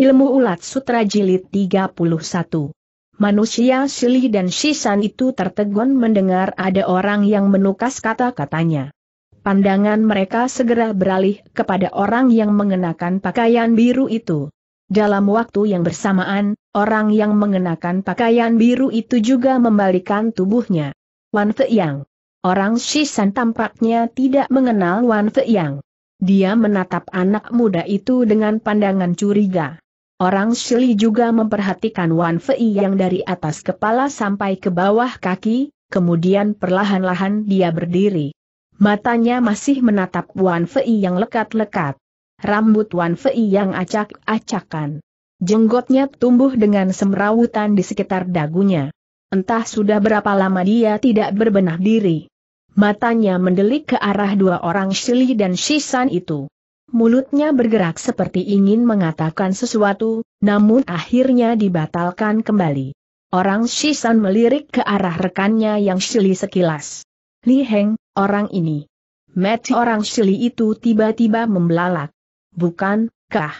Ilmu Ulat Sutra Jilid 31 Manusia Sili dan Shisan itu tertegun mendengar ada orang yang menukas kata-katanya. Pandangan mereka segera beralih kepada orang yang mengenakan pakaian biru itu. Dalam waktu yang bersamaan, orang yang mengenakan pakaian biru itu juga membalikan tubuhnya. Wan Yang. Orang Shisan tampaknya tidak mengenal Wan Yang. Dia menatap anak muda itu dengan pandangan curiga. Orang Shili juga memperhatikan Wan Fei yang dari atas kepala sampai ke bawah kaki, kemudian perlahan-lahan dia berdiri. Matanya masih menatap Wan Fei yang lekat-lekat. Rambut Wan Fei yang acak-acakan. Jenggotnya tumbuh dengan semrawutan di sekitar dagunya. Entah sudah berapa lama dia tidak berbenah diri. Matanya mendelik ke arah dua orang Shili dan Shisan itu mulutnya bergerak seperti ingin mengatakan sesuatu, namun akhirnya dibatalkan kembali. Orang Shisan melirik ke arah rekannya yang Shili sekilas. Li Heng, orang ini. Mati orang Shili itu tiba-tiba membelalak. Bukan, kah?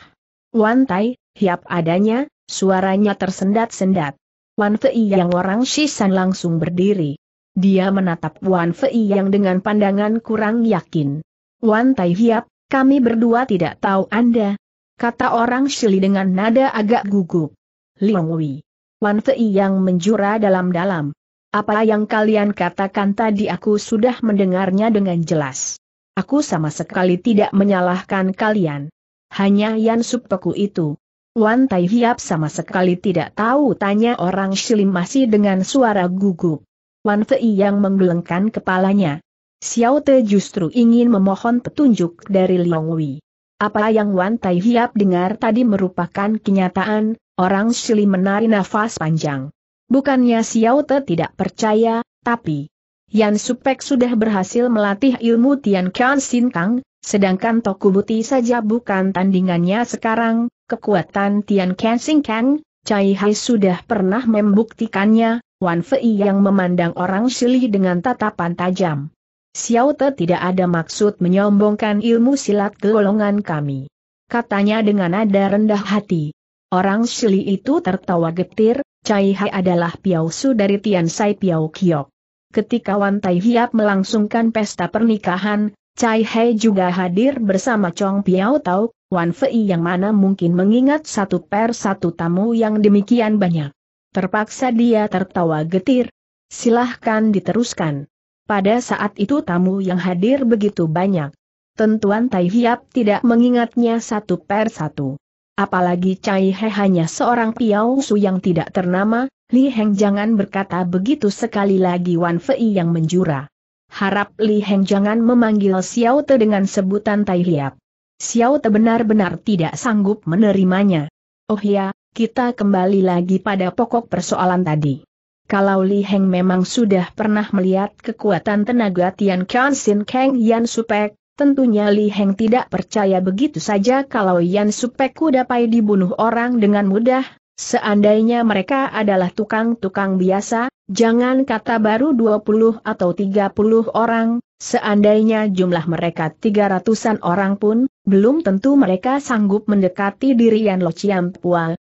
Wan Tai, hiap adanya, suaranya tersendat-sendat. Wan Fei yang orang Shisan langsung berdiri. Dia menatap Wan Fei yang dengan pandangan kurang yakin. Wan Tai hiap kami berdua tidak tahu Anda. Kata orang Shili dengan nada agak gugup. Liang Wei. Wan Fei yang menjura dalam-dalam. Apa yang kalian katakan tadi aku sudah mendengarnya dengan jelas. Aku sama sekali tidak menyalahkan kalian. Hanya Yan Supeku itu. Wan Tai Hiap sama sekali tidak tahu tanya orang Shili masih dengan suara gugup. Wan Fei yang menggelengkan kepalanya. Xiao Te justru ingin memohon petunjuk dari Liang Wei. Apa yang Wan Tai Hiap dengar tadi merupakan kenyataan, orang Shili menarik nafas panjang. Bukannya Xiao Te tidak percaya, tapi Yan Supek sudah berhasil melatih ilmu Tian Qian Sin Kang, sedangkan Tokubuti saja bukan tandingannya sekarang, kekuatan Tian Qian Sin Kang, Cai Hai sudah pernah membuktikannya, Wan Fei yang memandang orang Shili dengan tatapan tajam. Xiao Te tidak ada maksud menyombongkan ilmu silat golongan kami. Katanya dengan nada rendah hati. Orang Shili itu tertawa getir, Cai Hai adalah piausu dari Tian Sai Piao Kiok. Ketika Wan Tai Hiap melangsungkan pesta pernikahan, Cai Hai juga hadir bersama Chong Piao Tau, Wan Fei yang mana mungkin mengingat satu per satu tamu yang demikian banyak. Terpaksa dia tertawa getir. Silahkan diteruskan. Pada saat itu tamu yang hadir begitu banyak. Tentuan Tai Hiap tidak mengingatnya satu per satu. Apalagi Cai He hanya seorang piau su yang tidak ternama, Li Heng jangan berkata begitu sekali lagi Wan Fei yang menjura. Harap Li Heng jangan memanggil Xiao Te dengan sebutan Tai Hiap. Xiao Te benar-benar tidak sanggup menerimanya. Oh ya, kita kembali lagi pada pokok persoalan tadi kalau Li Heng memang sudah pernah melihat kekuatan tenaga Tian Kian Sin Kang Yan Supek, tentunya Li Heng tidak percaya begitu saja kalau Yan Supek dapat dibunuh orang dengan mudah, seandainya mereka adalah tukang-tukang biasa, jangan kata baru 20 atau 30 orang, seandainya jumlah mereka 300-an orang pun, belum tentu mereka sanggup mendekati diri Yan Lo Chiam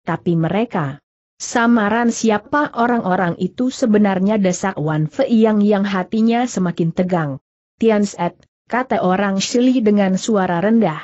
tapi mereka Samaran siapa orang-orang itu sebenarnya desak Wan Fei yang yang hatinya semakin tegang. Tian Set, kata orang Shili dengan suara rendah.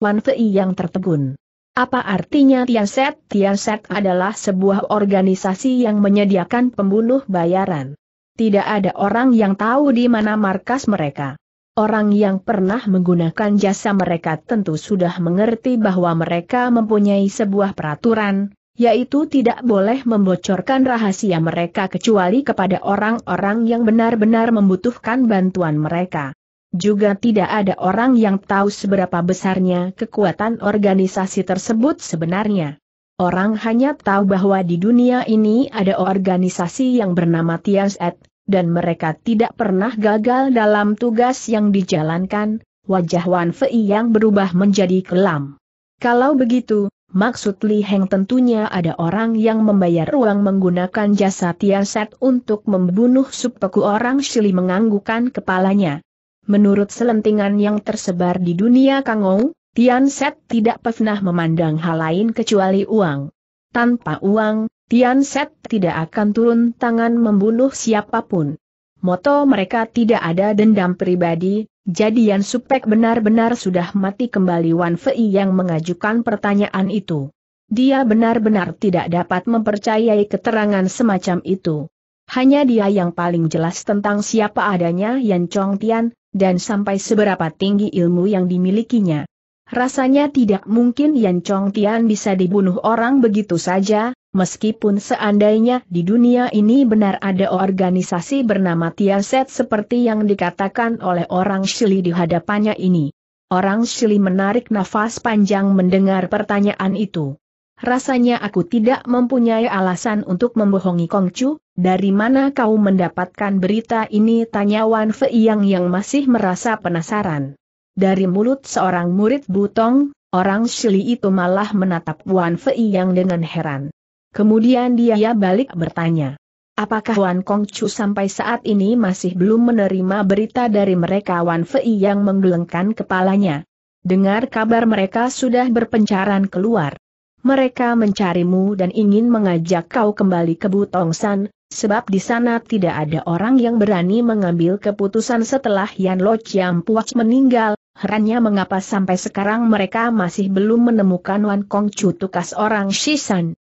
Wan Fei yang tertegun. Apa artinya Tian Set? Tian Set adalah sebuah organisasi yang menyediakan pembunuh bayaran. Tidak ada orang yang tahu di mana markas mereka. Orang yang pernah menggunakan jasa mereka tentu sudah mengerti bahwa mereka mempunyai sebuah peraturan, yaitu tidak boleh membocorkan rahasia mereka kecuali kepada orang-orang yang benar-benar membutuhkan bantuan mereka. Juga tidak ada orang yang tahu seberapa besarnya kekuatan organisasi tersebut sebenarnya. Orang hanya tahu bahwa di dunia ini ada organisasi yang bernama Tianset, dan mereka tidak pernah gagal dalam tugas yang dijalankan, wajah Wan Fei yang berubah menjadi kelam. Kalau begitu, Maksud Li Heng tentunya ada orang yang membayar uang menggunakan jasa Tiaset untuk membunuh supeku orang Shili menganggukkan kepalanya. Menurut selentingan yang tersebar di dunia Kangou, Tian Tianset tidak pernah memandang hal lain kecuali uang. Tanpa uang, Tian Tianset tidak akan turun tangan membunuh siapapun moto mereka tidak ada dendam pribadi, jadi Yan Supek benar-benar sudah mati kembali Wan Fei yang mengajukan pertanyaan itu. Dia benar-benar tidak dapat mempercayai keterangan semacam itu. Hanya dia yang paling jelas tentang siapa adanya Yan Chong Tian, dan sampai seberapa tinggi ilmu yang dimilikinya. Rasanya tidak mungkin Yan Chong Tian bisa dibunuh orang begitu saja, Meskipun seandainya di dunia ini benar ada organisasi bernama Tiaset seperti yang dikatakan oleh orang Shili di hadapannya ini. Orang Shili menarik nafas panjang mendengar pertanyaan itu. Rasanya aku tidak mempunyai alasan untuk membohongi Kongcu, dari mana kau mendapatkan berita ini tanya Wan Feiyang yang masih merasa penasaran. Dari mulut seorang murid Butong, orang Shili itu malah menatap Wan Fei Yang dengan heran. Kemudian dia balik bertanya. Apakah Wan Kong Chu sampai saat ini masih belum menerima berita dari mereka Wan Fei yang menggelengkan kepalanya? Dengar kabar mereka sudah berpencaran keluar. Mereka mencarimu dan ingin mengajak kau kembali ke Butong San, sebab di sana tidak ada orang yang berani mengambil keputusan setelah Yan Lo Chiam Puas meninggal, Herannya mengapa sampai sekarang mereka masih belum menemukan Wan Kong Chu tukas orang Shisan.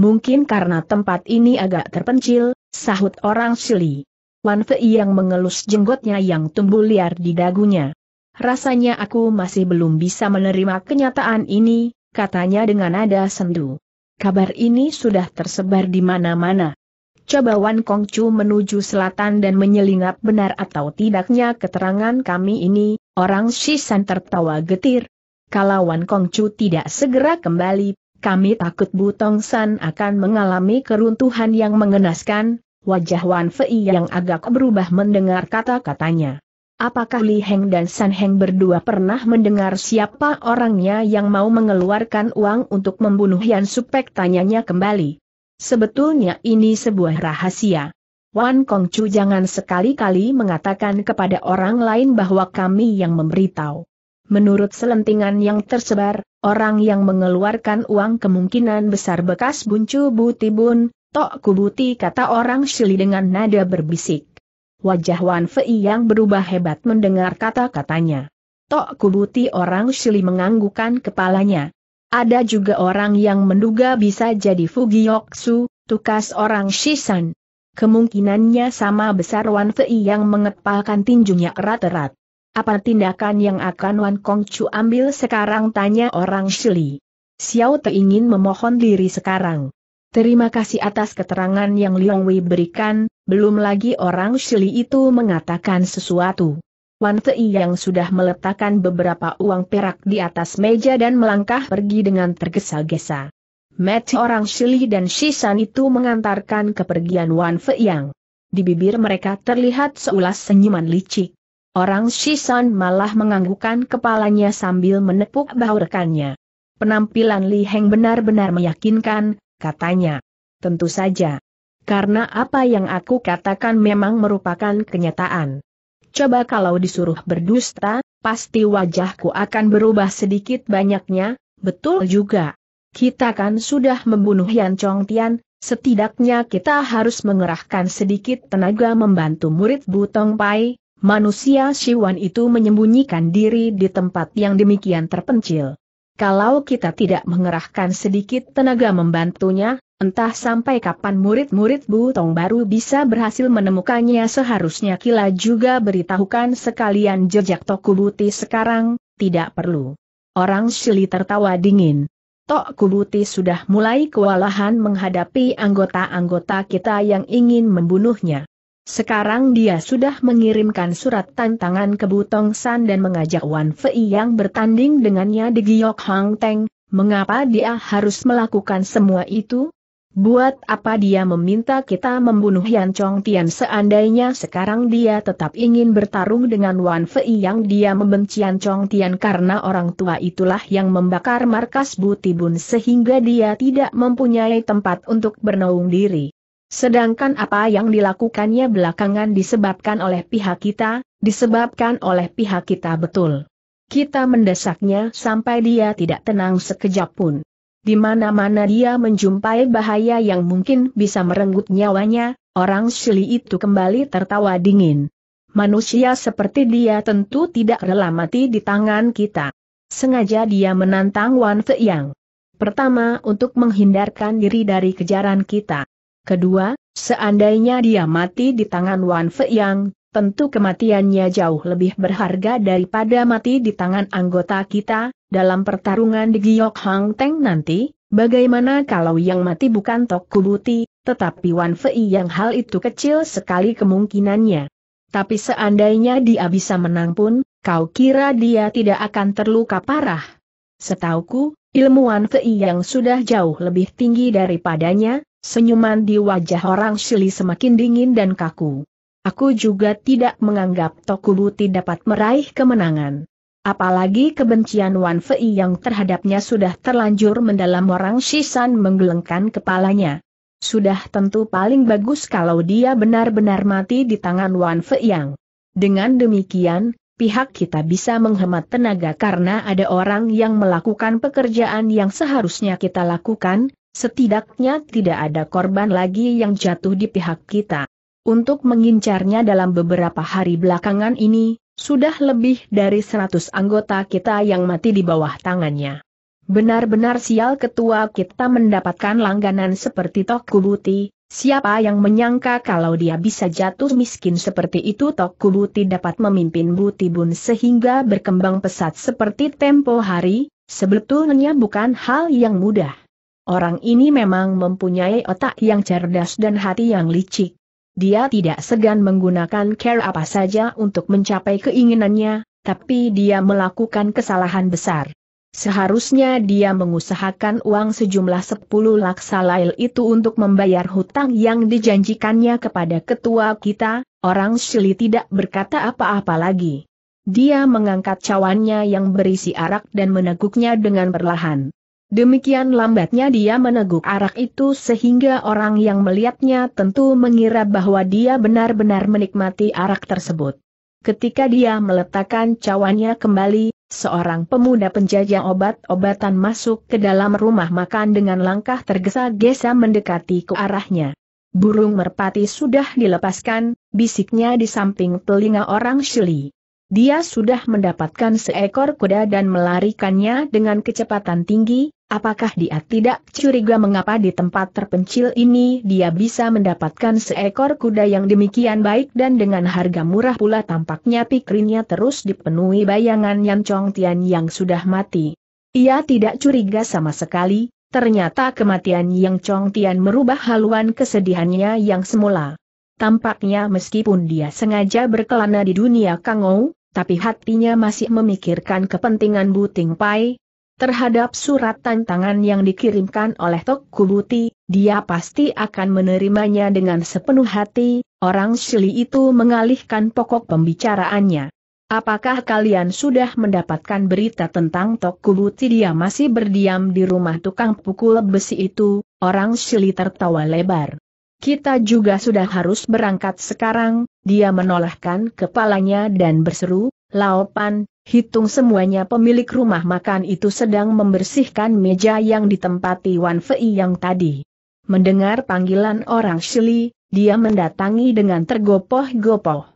Mungkin karena tempat ini agak terpencil, sahut orang Sili. Wan Fei yang mengelus jenggotnya yang tumbuh liar di dagunya. Rasanya aku masih belum bisa menerima kenyataan ini, katanya dengan nada sendu. Kabar ini sudah tersebar di mana-mana. Coba Wan Kongcu menuju selatan dan menyelinap benar atau tidaknya keterangan kami ini, orang Shishan tertawa getir. Kalau Wan Kongcu tidak segera kembali, kami takut Butong San akan mengalami keruntuhan yang mengenaskan, wajah Wan Fei yang agak berubah mendengar kata-katanya. Apakah Li Heng dan San Heng berdua pernah mendengar siapa orangnya yang mau mengeluarkan uang untuk membunuh Yan Supek tanyanya kembali. Sebetulnya ini sebuah rahasia. Wan Kong Kongcu jangan sekali-kali mengatakan kepada orang lain bahwa kami yang memberitahu. Menurut selentingan yang tersebar, orang yang mengeluarkan uang kemungkinan besar bekas buncu bun, tok kubuti kata orang Shili dengan nada berbisik. Wajah Wan Fei yang berubah hebat mendengar kata-katanya. Tok kubuti orang Shili menganggukan kepalanya. Ada juga orang yang menduga bisa jadi Fugioksu, tukas orang Shisan. Kemungkinannya sama besar Wan Fei yang mengepalkan tinjunya erat-erat. Apa tindakan yang akan Wan Kong Chu ambil sekarang tanya orang Shili. Xiao Te ingin memohon diri sekarang. Terima kasih atas keterangan yang Liang Wei berikan, belum lagi orang Shili itu mengatakan sesuatu. Wan Tei yang sudah meletakkan beberapa uang perak di atas meja dan melangkah pergi dengan tergesa-gesa. Mati orang Shili dan Shisan itu mengantarkan kepergian Wan Fei yang. Di bibir mereka terlihat seulas senyuman licik. Orang Shisan malah menganggukkan kepalanya sambil menepuk bahu rekannya. Penampilan Li Heng benar-benar meyakinkan, katanya. Tentu saja. Karena apa yang aku katakan memang merupakan kenyataan. Coba kalau disuruh berdusta, pasti wajahku akan berubah sedikit banyaknya, betul juga. Kita kan sudah membunuh Yan Chong Tian, setidaknya kita harus mengerahkan sedikit tenaga membantu murid Butong Pai, Manusia Siwan itu menyembunyikan diri di tempat yang demikian terpencil. Kalau kita tidak mengerahkan sedikit tenaga membantunya, entah sampai kapan murid-murid Bu Tong baru bisa berhasil menemukannya seharusnya Kila juga beritahukan sekalian jejak Toku Buti sekarang, tidak perlu. Orang Shili tertawa dingin. Tok Kubuti sudah mulai kewalahan menghadapi anggota-anggota kita yang ingin membunuhnya. Sekarang dia sudah mengirimkan surat tantangan ke Butong San dan mengajak Wan Fei yang bertanding dengannya di Giok Hang Teng, mengapa dia harus melakukan semua itu? Buat apa dia meminta kita membunuh Yan Chong Tian seandainya sekarang dia tetap ingin bertarung dengan Wan Fei yang dia membenci Yan Chong Tian karena orang tua itulah yang membakar markas Butibun sehingga dia tidak mempunyai tempat untuk bernaung diri. Sedangkan apa yang dilakukannya belakangan disebabkan oleh pihak kita, disebabkan oleh pihak kita betul. Kita mendesaknya sampai dia tidak tenang sekejap pun. Di mana-mana dia menjumpai bahaya yang mungkin bisa merenggut nyawanya, orang Shili itu kembali tertawa dingin. Manusia seperti dia tentu tidak rela mati di tangan kita. Sengaja dia menantang Wan Yang. Pertama untuk menghindarkan diri dari kejaran kita. Kedua, seandainya dia mati di tangan Wan Fei Yang, tentu kematiannya jauh lebih berharga daripada mati di tangan anggota kita, dalam pertarungan di Giok Hang Teng nanti, bagaimana kalau yang mati bukan Tok Kubuti, tetapi Wan Fei yang hal itu kecil sekali kemungkinannya. Tapi seandainya dia bisa menang pun, kau kira dia tidak akan terluka parah. Setauku, ilmuwan Fei yang sudah jauh lebih tinggi daripadanya, Senyuman di wajah orang Shili semakin dingin dan kaku. Aku juga tidak menganggap tidak dapat meraih kemenangan. Apalagi kebencian Wan Fei yang terhadapnya sudah terlanjur mendalam orang Shisan menggelengkan kepalanya. Sudah tentu paling bagus kalau dia benar-benar mati di tangan Wan Fei yang. Dengan demikian, pihak kita bisa menghemat tenaga karena ada orang yang melakukan pekerjaan yang seharusnya kita lakukan, Setidaknya tidak ada korban lagi yang jatuh di pihak kita. Untuk mengincarnya dalam beberapa hari belakangan ini, sudah lebih dari 100 anggota kita yang mati di bawah tangannya. Benar-benar sial ketua kita mendapatkan langganan seperti Tok Tokubuti, siapa yang menyangka kalau dia bisa jatuh miskin seperti itu Tok Tokubuti dapat memimpin Butibun sehingga berkembang pesat seperti tempo hari, sebetulnya bukan hal yang mudah. Orang ini memang mempunyai otak yang cerdas dan hati yang licik. Dia tidak segan menggunakan care apa saja untuk mencapai keinginannya, tapi dia melakukan kesalahan besar. Seharusnya dia mengusahakan uang sejumlah 10 laksa lail itu untuk membayar hutang yang dijanjikannya kepada ketua kita, orang Shili tidak berkata apa-apa lagi. Dia mengangkat cawannya yang berisi arak dan meneguknya dengan perlahan. Demikian lambatnya dia meneguk arak itu sehingga orang yang melihatnya tentu mengira bahwa dia benar-benar menikmati arak tersebut. Ketika dia meletakkan cawannya kembali, seorang pemuda penjajah obat-obatan masuk ke dalam rumah makan dengan langkah tergesa-gesa mendekati ke arahnya. Burung merpati sudah dilepaskan, bisiknya di samping telinga orang Shili. Dia sudah mendapatkan seekor kuda dan melarikannya dengan kecepatan tinggi, Apakah dia tidak curiga mengapa di tempat terpencil ini dia bisa mendapatkan seekor kuda yang demikian baik dan dengan harga murah pula tampaknya pikirnya terus dipenuhi bayangan Yan Chong Tian yang sudah mati. Ia tidak curiga sama sekali, ternyata kematian Yang Chong Tian merubah haluan kesedihannya yang semula. Tampaknya meskipun dia sengaja berkelana di dunia Kangou, tapi hatinya masih memikirkan kepentingan Bu Ting Pai, Terhadap surat tantangan yang dikirimkan oleh Tok Kubuti, dia pasti akan menerimanya dengan sepenuh hati, orang Shili itu mengalihkan pokok pembicaraannya. Apakah kalian sudah mendapatkan berita tentang Tok Kubuti dia masih berdiam di rumah tukang pukul besi itu, orang Shili tertawa lebar. Kita juga sudah harus berangkat sekarang, dia menolakkan kepalanya dan berseru, Laopan, hitung semuanya pemilik rumah makan itu sedang membersihkan meja yang ditempati Wan Fei yang tadi. Mendengar panggilan orang Shili, dia mendatangi dengan tergopoh-gopoh.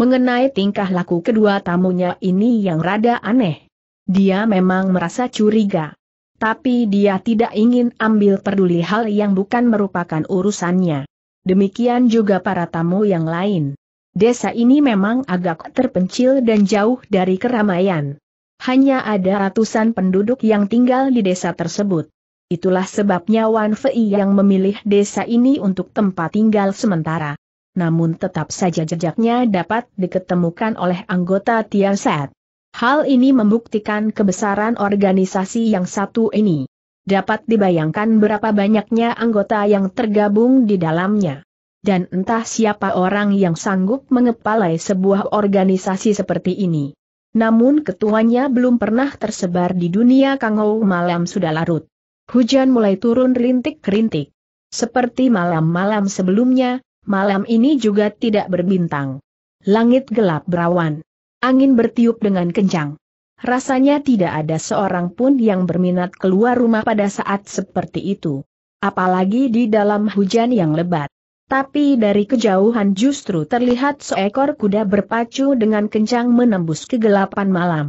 Mengenai tingkah laku kedua tamunya ini yang rada aneh. Dia memang merasa curiga. Tapi dia tidak ingin ambil peduli hal yang bukan merupakan urusannya. Demikian juga para tamu yang lain. Desa ini memang agak terpencil dan jauh dari keramaian. Hanya ada ratusan penduduk yang tinggal di desa tersebut. Itulah sebabnya Wan Fei yang memilih desa ini untuk tempat tinggal sementara. Namun tetap saja jejaknya dapat diketemukan oleh anggota Set. Hal ini membuktikan kebesaran organisasi yang satu ini. Dapat dibayangkan berapa banyaknya anggota yang tergabung di dalamnya dan entah siapa orang yang sanggup mengepalai sebuah organisasi seperti ini. Namun ketuanya belum pernah tersebar di dunia Kangou malam sudah larut. Hujan mulai turun rintik-rintik. Seperti malam-malam sebelumnya, malam ini juga tidak berbintang. Langit gelap berawan. Angin bertiup dengan kencang. Rasanya tidak ada seorang pun yang berminat keluar rumah pada saat seperti itu. Apalagi di dalam hujan yang lebat. Tapi dari kejauhan justru terlihat seekor kuda berpacu dengan kencang menembus kegelapan malam.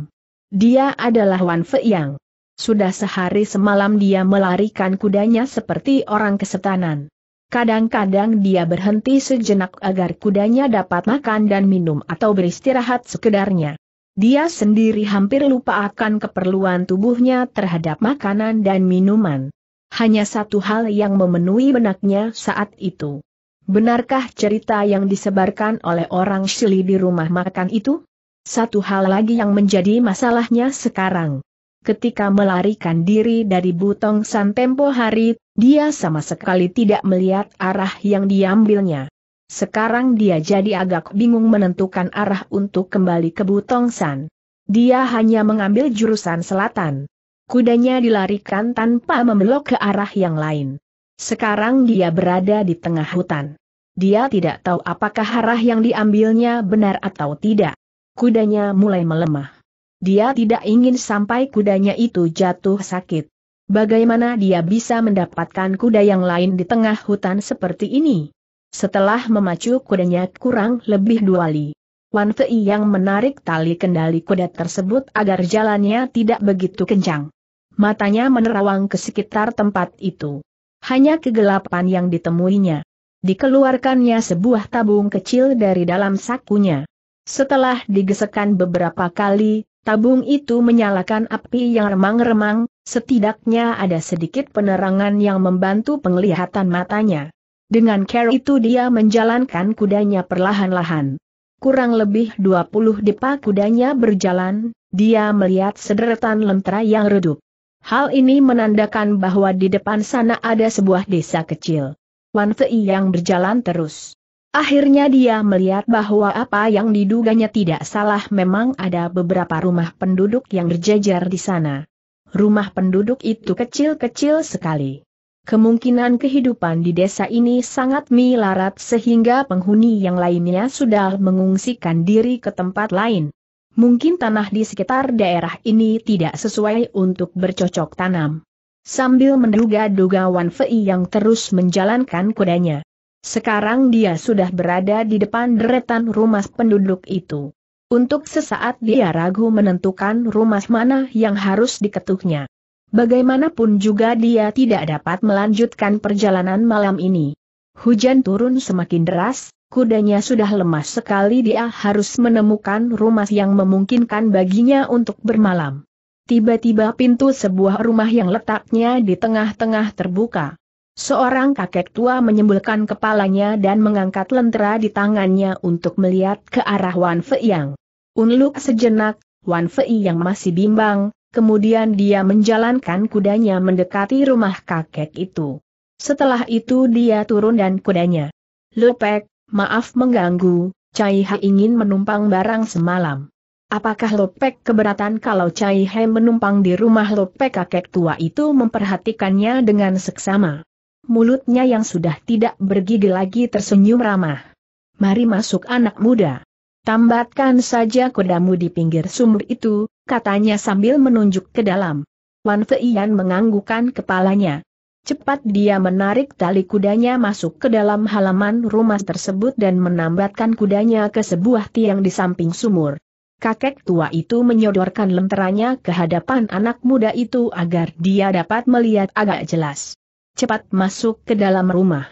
Dia adalah Wan Yang. Sudah sehari semalam dia melarikan kudanya seperti orang kesetanan. Kadang-kadang dia berhenti sejenak agar kudanya dapat makan dan minum atau beristirahat sekedarnya. Dia sendiri hampir lupa akan keperluan tubuhnya terhadap makanan dan minuman. Hanya satu hal yang memenuhi benaknya saat itu. Benarkah cerita yang disebarkan oleh orang Shili di rumah makan itu? Satu hal lagi yang menjadi masalahnya sekarang. Ketika melarikan diri dari Butong San tempo hari, dia sama sekali tidak melihat arah yang diambilnya. Sekarang dia jadi agak bingung menentukan arah untuk kembali ke Butong San. Dia hanya mengambil jurusan selatan. Kudanya dilarikan tanpa membelok ke arah yang lain. Sekarang dia berada di tengah hutan. Dia tidak tahu apakah arah yang diambilnya benar atau tidak. Kudanya mulai melemah. Dia tidak ingin sampai kudanya itu jatuh sakit. Bagaimana dia bisa mendapatkan kuda yang lain di tengah hutan seperti ini? Setelah memacu kudanya kurang lebih dua li. Wan Fei yang menarik tali kendali kuda tersebut agar jalannya tidak begitu kencang. Matanya menerawang ke sekitar tempat itu hanya kegelapan yang ditemuinya. Dikeluarkannya sebuah tabung kecil dari dalam sakunya. Setelah digesekkan beberapa kali, tabung itu menyalakan api yang remang-remang, setidaknya ada sedikit penerangan yang membantu penglihatan matanya. Dengan care itu dia menjalankan kudanya perlahan-lahan. Kurang lebih 20 depa kudanya berjalan, dia melihat sederetan lentera yang redup. Hal ini menandakan bahwa di depan sana ada sebuah desa kecil. Wan Fei yang berjalan terus. Akhirnya dia melihat bahwa apa yang diduganya tidak salah memang ada beberapa rumah penduduk yang berjejer di sana. Rumah penduduk itu kecil-kecil sekali. Kemungkinan kehidupan di desa ini sangat milarat sehingga penghuni yang lainnya sudah mengungsikan diri ke tempat lain. Mungkin tanah di sekitar daerah ini tidak sesuai untuk bercocok tanam. Sambil menduga-duga Wan Fei yang terus menjalankan kudanya. Sekarang dia sudah berada di depan deretan rumah penduduk itu. Untuk sesaat dia ragu menentukan rumah mana yang harus diketuknya. Bagaimanapun juga dia tidak dapat melanjutkan perjalanan malam ini. Hujan turun semakin deras, Kudanya sudah lemas sekali dia harus menemukan rumah yang memungkinkan baginya untuk bermalam. Tiba-tiba pintu sebuah rumah yang letaknya di tengah-tengah terbuka. Seorang kakek tua menyembulkan kepalanya dan mengangkat lentera di tangannya untuk melihat ke arah Wan Fei Yang. Unluk sejenak, Wan Fei Yang masih bimbang, kemudian dia menjalankan kudanya mendekati rumah kakek itu. Setelah itu dia turun dan kudanya. Lepek, Maaf mengganggu, Cai He ingin menumpang barang semalam. Apakah Lopek keberatan kalau Cai He menumpang di rumah Lopek kakek tua itu memperhatikannya dengan seksama? Mulutnya yang sudah tidak bergigi lagi tersenyum ramah. Mari masuk anak muda. Tambatkan saja kudamu di pinggir sumur itu, katanya sambil menunjuk ke dalam. Wan Feiyan menganggukan kepalanya, Cepat dia menarik tali kudanya masuk ke dalam halaman rumah tersebut dan menambatkan kudanya ke sebuah tiang di samping sumur. Kakek tua itu menyodorkan lenteranya ke hadapan anak muda itu agar dia dapat melihat agak jelas. Cepat masuk ke dalam rumah.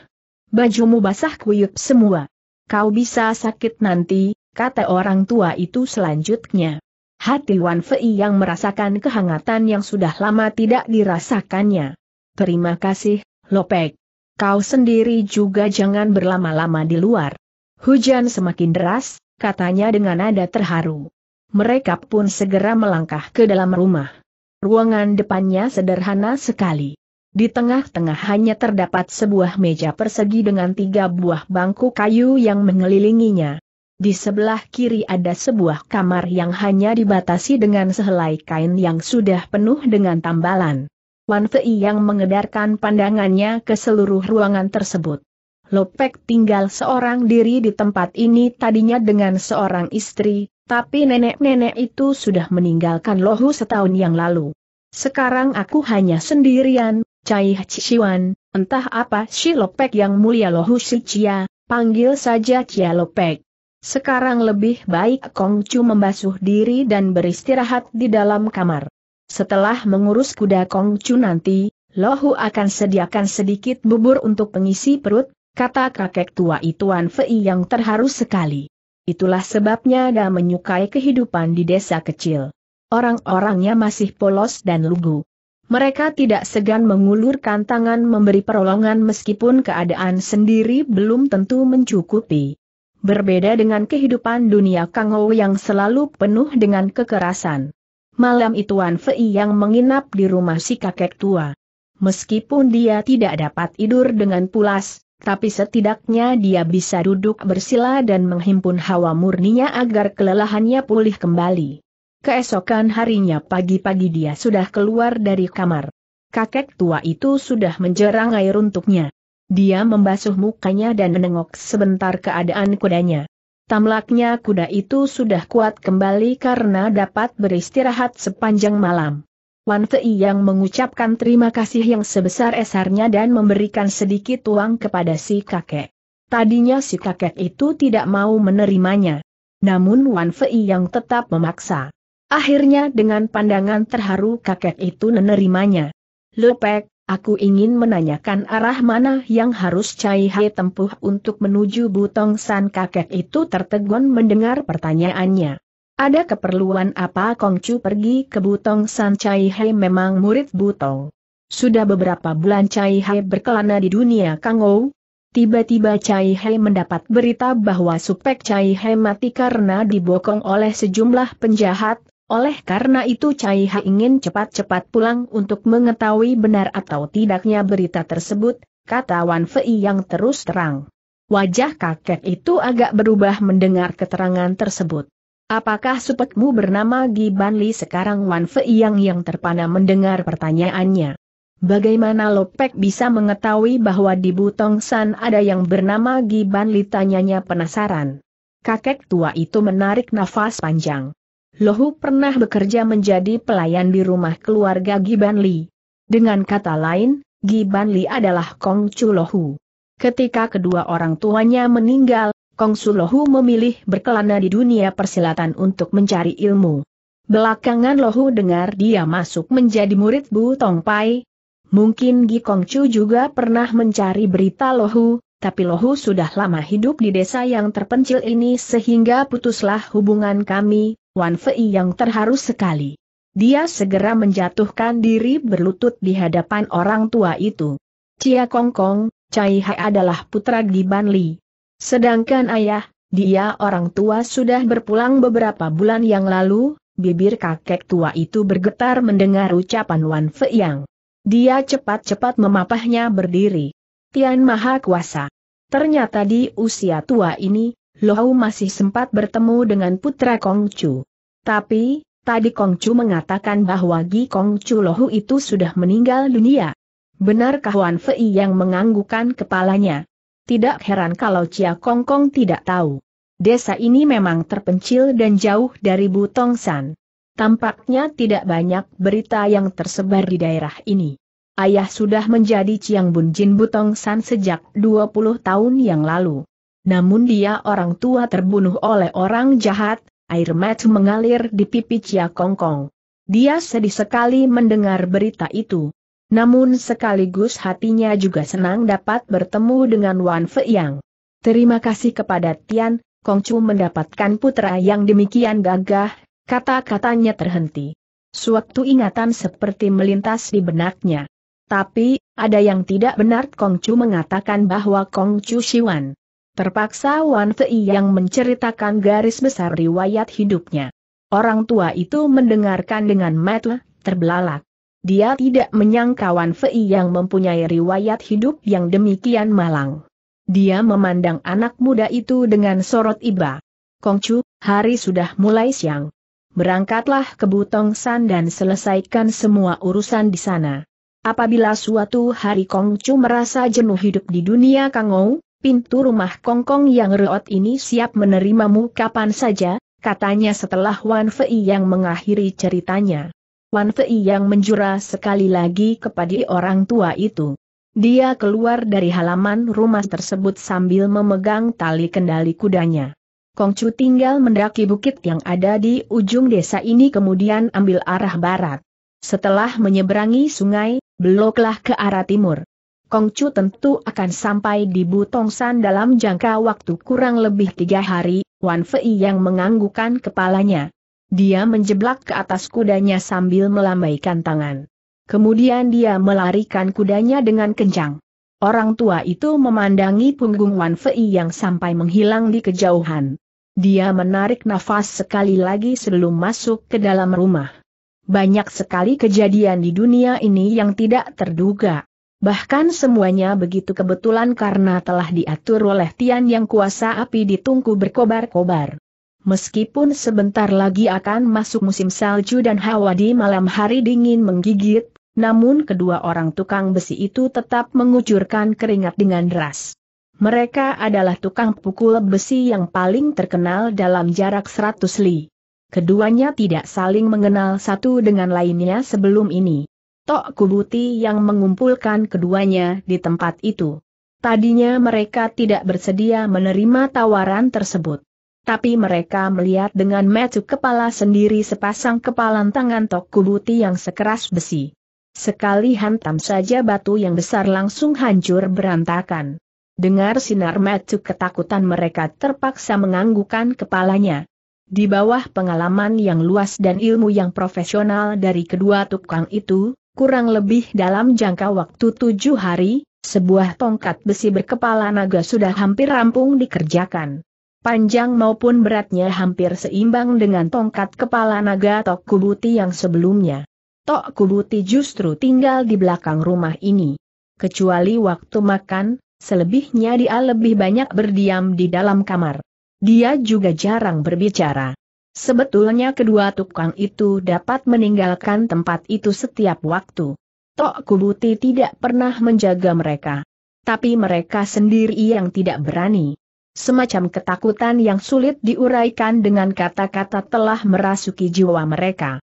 Bajumu basah kuyup semua. Kau bisa sakit nanti, kata orang tua itu selanjutnya. Hati Wan Fei yang merasakan kehangatan yang sudah lama tidak dirasakannya. Terima kasih, Lopek. Kau sendiri juga jangan berlama-lama di luar. Hujan semakin deras, katanya dengan nada terharu. Mereka pun segera melangkah ke dalam rumah. Ruangan depannya sederhana sekali. Di tengah-tengah hanya terdapat sebuah meja persegi dengan tiga buah bangku kayu yang mengelilinginya. Di sebelah kiri ada sebuah kamar yang hanya dibatasi dengan sehelai kain yang sudah penuh dengan tambalan. Wan Fei yang mengedarkan pandangannya ke seluruh ruangan tersebut. Lopek tinggal seorang diri di tempat ini tadinya dengan seorang istri, tapi nenek-nenek itu sudah meninggalkan Lohu setahun yang lalu. Sekarang aku hanya sendirian, Cai Ciwan, entah apa si Lopek yang mulia Lohu si Cia, panggil saja Cia Lopek. Sekarang lebih baik Kongcu membasuh diri dan beristirahat di dalam kamar. Setelah mengurus kuda Kongcu nanti, Lohu akan sediakan sedikit bubur untuk pengisi perut, kata kakek tua Ituan Fei yang terharu sekali. Itulah sebabnya dia menyukai kehidupan di desa kecil. Orang-orangnya masih polos dan lugu. Mereka tidak segan mengulurkan tangan memberi perolongan meskipun keadaan sendiri belum tentu mencukupi. Berbeda dengan kehidupan dunia Kangou yang selalu penuh dengan kekerasan malam itu Wan Fei yang menginap di rumah si kakek tua. Meskipun dia tidak dapat tidur dengan pulas, tapi setidaknya dia bisa duduk bersila dan menghimpun hawa murninya agar kelelahannya pulih kembali. Keesokan harinya pagi-pagi dia sudah keluar dari kamar. Kakek tua itu sudah menjerang air untuknya. Dia membasuh mukanya dan menengok sebentar keadaan kudanya. Tamlaknya kuda itu sudah kuat kembali karena dapat beristirahat sepanjang malam. Wan Fei yang mengucapkan terima kasih yang sebesar esarnya dan memberikan sedikit uang kepada si kakek. Tadinya si kakek itu tidak mau menerimanya. Namun Wan Fei yang tetap memaksa. Akhirnya dengan pandangan terharu kakek itu menerimanya. Lepek, Aku ingin menanyakan arah mana yang harus Cai Hai tempuh untuk menuju Butong San kakek itu tertegun mendengar pertanyaannya. Ada keperluan apa Kongcu pergi ke Butong San Cai Hai? memang murid Butong. Sudah beberapa bulan Cai Hai berkelana di dunia Kang Kangou. Tiba-tiba Cai Hai mendapat berita bahwa Supek Cai Hai mati karena dibokong oleh sejumlah penjahat, oleh karena itu Cai Ha ingin cepat-cepat pulang untuk mengetahui benar atau tidaknya berita tersebut, kata Wan Fei yang terus terang. Wajah kakek itu agak berubah mendengar keterangan tersebut. Apakah supetmu bernama Gibanli sekarang Wan Fei yang yang terpana mendengar pertanyaannya? Bagaimana Lopek bisa mengetahui bahwa di Butong San ada yang bernama Gibanli tanyanya penasaran. Kakek tua itu menarik nafas panjang. Lohu pernah bekerja menjadi pelayan di rumah keluarga Giban Li. Dengan kata lain, Giban Li adalah Chu Lohu. Ketika kedua orang tuanya meninggal, Kong Kongcu Lohu memilih berkelana di dunia persilatan untuk mencari ilmu. Belakangan Lohu dengar dia masuk menjadi murid Bu Tong Pai. Mungkin Gi Chu juga pernah mencari berita Lohu, tapi Lohu sudah lama hidup di desa yang terpencil ini sehingga putuslah hubungan kami, Wan Fei yang terharu sekali. Dia segera menjatuhkan diri berlutut di hadapan orang tua itu. Cia Kong Kong, Cai Hai adalah putra Giban Li. Sedangkan ayah, dia orang tua sudah berpulang beberapa bulan yang lalu, bibir kakek tua itu bergetar mendengar ucapan Wan Fei yang. Dia cepat-cepat memapahnya berdiri. Tian Maha Kuasa. Ternyata di usia tua ini, Lohau masih sempat bertemu dengan putra Kongcu. Tapi, tadi Kongcu mengatakan bahwa Gi Kongcu Lohau itu sudah meninggal dunia. Benarkah Wan Fei yang menganggukkan kepalanya? Tidak heran kalau Cia Kong Kong tidak tahu. Desa ini memang terpencil dan jauh dari Butong San. Tampaknya tidak banyak berita yang tersebar di daerah ini. Ayah sudah menjadi Ciang Bun Jin San sejak 20 tahun yang lalu. Namun dia orang tua terbunuh oleh orang jahat, air mata mengalir di pipi Cia Kongkong. Dia sedih sekali mendengar berita itu. Namun sekaligus hatinya juga senang dapat bertemu dengan Wan Feiyang. Terima kasih kepada Tian, Kongcu mendapatkan putra yang demikian gagah, kata-katanya terhenti. Suatu ingatan seperti melintas di benaknya. Tapi, ada yang tidak benar Kongcu mengatakan bahwa Kongcu Siwan Terpaksa Wan Fei yang menceritakan garis besar riwayat hidupnya. Orang tua itu mendengarkan dengan mata terbelalak. Dia tidak menyangka Wan Fei yang mempunyai riwayat hidup yang demikian malang. Dia memandang anak muda itu dengan sorot iba. Kongcu, hari sudah mulai siang. Berangkatlah ke Butong San dan selesaikan semua urusan di sana. Apabila suatu hari Kongcu merasa jenuh hidup di dunia Kangou, pintu rumah Kongkong yang reot ini siap menerimamu kapan saja, katanya setelah Wan Fei yang mengakhiri ceritanya. Wan Fei yang menjura sekali lagi kepada orang tua itu. Dia keluar dari halaman rumah tersebut sambil memegang tali kendali kudanya. Kongcu tinggal mendaki bukit yang ada di ujung desa ini kemudian ambil arah barat. Setelah menyeberangi sungai, beloklah ke arah timur. Kongcu tentu akan sampai di Butongsan dalam jangka waktu kurang lebih tiga hari, Wan Fei yang menganggukan kepalanya. Dia menjeblak ke atas kudanya sambil melambaikan tangan. Kemudian dia melarikan kudanya dengan kencang. Orang tua itu memandangi punggung Wan Fei yang sampai menghilang di kejauhan. Dia menarik nafas sekali lagi sebelum masuk ke dalam rumah. Banyak sekali kejadian di dunia ini yang tidak terduga. Bahkan semuanya begitu kebetulan karena telah diatur oleh Tian yang kuasa api di tungku berkobar-kobar. Meskipun sebentar lagi akan masuk musim salju dan hawa di malam hari dingin menggigit, namun kedua orang tukang besi itu tetap mengucurkan keringat dengan deras. Mereka adalah tukang pukul besi yang paling terkenal dalam jarak 100 li. Keduanya tidak saling mengenal satu dengan lainnya sebelum ini. Tok Kubuti yang mengumpulkan keduanya di tempat itu. Tadinya mereka tidak bersedia menerima tawaran tersebut. Tapi mereka melihat dengan metu kepala sendiri sepasang kepalan tangan Tok Kubuti yang sekeras besi. Sekali hantam saja batu yang besar langsung hancur berantakan. Dengar sinar metu ketakutan mereka terpaksa menganggukkan kepalanya. Di bawah pengalaman yang luas dan ilmu yang profesional dari kedua tukang itu, kurang lebih dalam jangka waktu tujuh hari, sebuah tongkat besi berkepala naga sudah hampir rampung dikerjakan. Panjang maupun beratnya hampir seimbang dengan tongkat kepala naga Tok Kubuti yang sebelumnya. Tok Kubuti justru tinggal di belakang rumah ini. Kecuali waktu makan, selebihnya dia lebih banyak berdiam di dalam kamar. Dia juga jarang berbicara. Sebetulnya kedua tukang itu dapat meninggalkan tempat itu setiap waktu. Tok Kubuti tidak pernah menjaga mereka. Tapi mereka sendiri yang tidak berani. Semacam ketakutan yang sulit diuraikan dengan kata-kata telah merasuki jiwa mereka.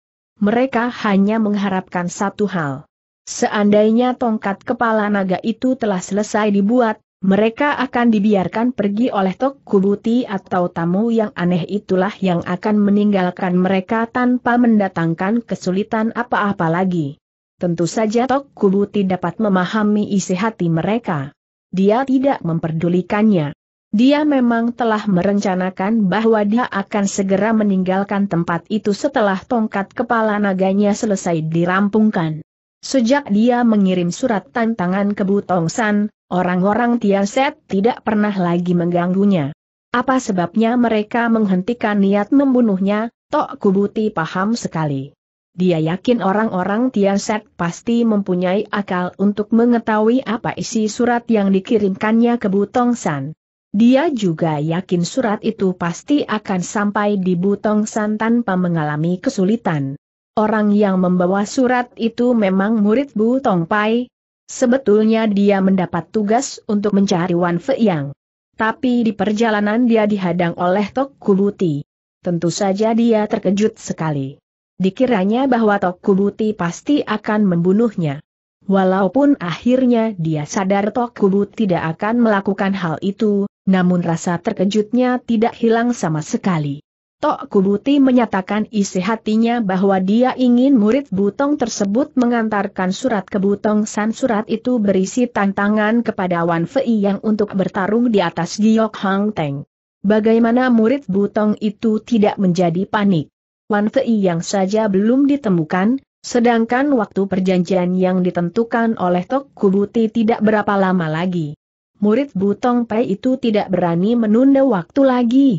Mereka hanya mengharapkan satu hal. Seandainya tongkat kepala naga itu telah selesai dibuat, mereka akan dibiarkan pergi oleh Tok Kubuti atau tamu yang aneh itulah yang akan meninggalkan mereka tanpa mendatangkan kesulitan apa-apa lagi. Tentu saja Tok Kubuti dapat memahami isi hati mereka. Dia tidak memperdulikannya. Dia memang telah merencanakan bahwa dia akan segera meninggalkan tempat itu setelah tongkat kepala naganya selesai dirampungkan. Sejak dia mengirim surat tantangan ke Butong San, orang-orang Tiaset tidak pernah lagi mengganggunya. Apa sebabnya mereka menghentikan niat membunuhnya, Tok Kubuti paham sekali. Dia yakin orang-orang Tiaset pasti mempunyai akal untuk mengetahui apa isi surat yang dikirimkannya ke Butong San. Dia juga yakin surat itu pasti akan sampai di Butong San tanpa mengalami kesulitan orang yang membawa surat itu memang murid Bu Tong Pai. Sebetulnya dia mendapat tugas untuk mencari Wan Fei Yang. Tapi di perjalanan dia dihadang oleh Tok Kubuti. Tentu saja dia terkejut sekali. Dikiranya bahwa Tok Kubuti pasti akan membunuhnya. Walaupun akhirnya dia sadar Tok Kubuti tidak akan melakukan hal itu, namun rasa terkejutnya tidak hilang sama sekali. Tok Kubuti menyatakan isi hatinya bahwa dia ingin murid Butong tersebut mengantarkan surat ke Butong San. Surat itu berisi tantangan kepada Wan Fei yang untuk bertarung di atas Giok Hang Teng. Bagaimana murid Butong itu tidak menjadi panik? Wan Fei yang saja belum ditemukan, sedangkan waktu perjanjian yang ditentukan oleh Tok Kubuti tidak berapa lama lagi. Murid Butong Pai itu tidak berani menunda waktu lagi.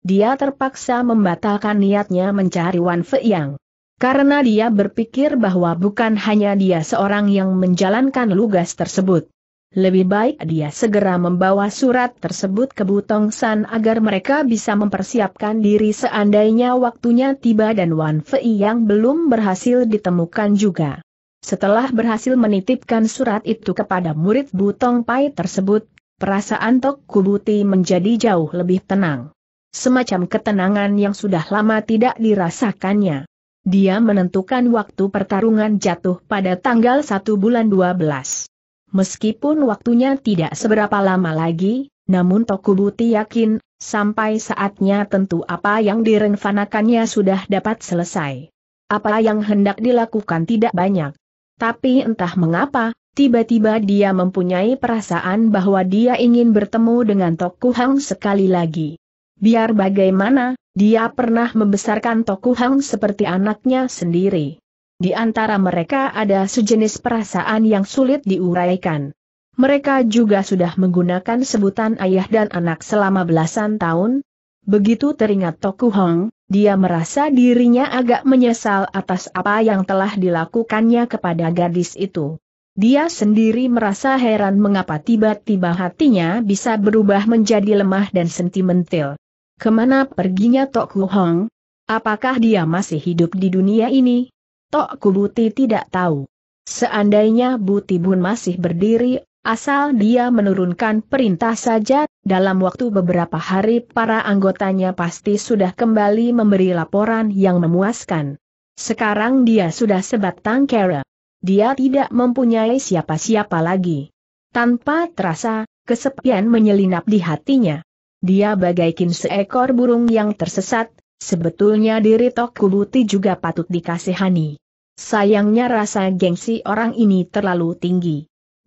Dia terpaksa membatalkan niatnya mencari Wan Yang, Karena dia berpikir bahwa bukan hanya dia seorang yang menjalankan lugas tersebut. Lebih baik dia segera membawa surat tersebut ke Butong San agar mereka bisa mempersiapkan diri seandainya waktunya tiba dan Wan Fei yang belum berhasil ditemukan juga. Setelah berhasil menitipkan surat itu kepada murid Butong Pai tersebut, perasaan Tok Kubuti menjadi jauh lebih tenang semacam ketenangan yang sudah lama tidak dirasakannya. Dia menentukan waktu pertarungan jatuh pada tanggal 1 bulan 12. Meskipun waktunya tidak seberapa lama lagi, namun Tokubuti yakin, sampai saatnya tentu apa yang direncanakannya sudah dapat selesai. Apa yang hendak dilakukan tidak banyak. Tapi entah mengapa, tiba-tiba dia mempunyai perasaan bahwa dia ingin bertemu dengan Tokuhang sekali lagi. Biar bagaimana, dia pernah membesarkan Tokuhong seperti anaknya sendiri. Di antara mereka ada sejenis perasaan yang sulit diuraikan. Mereka juga sudah menggunakan sebutan ayah dan anak selama belasan tahun. Begitu teringat Tokuhong, dia merasa dirinya agak menyesal atas apa yang telah dilakukannya kepada gadis itu. Dia sendiri merasa heran mengapa tiba-tiba hatinya bisa berubah menjadi lemah dan sentimental. Kemana perginya Tok Ku Hong? Apakah dia masih hidup di dunia ini? Tok Ku tidak tahu. Seandainya Buti Bun masih berdiri, asal dia menurunkan perintah saja, dalam waktu beberapa hari para anggotanya pasti sudah kembali memberi laporan yang memuaskan. Sekarang dia sudah sebatang kera. Dia tidak mempunyai siapa-siapa lagi. Tanpa terasa, kesepian menyelinap di hatinya. Dia bagaikan seekor burung yang tersesat, sebetulnya diri Tok Tokubuti juga patut dikasihani. Sayangnya rasa gengsi orang ini terlalu tinggi.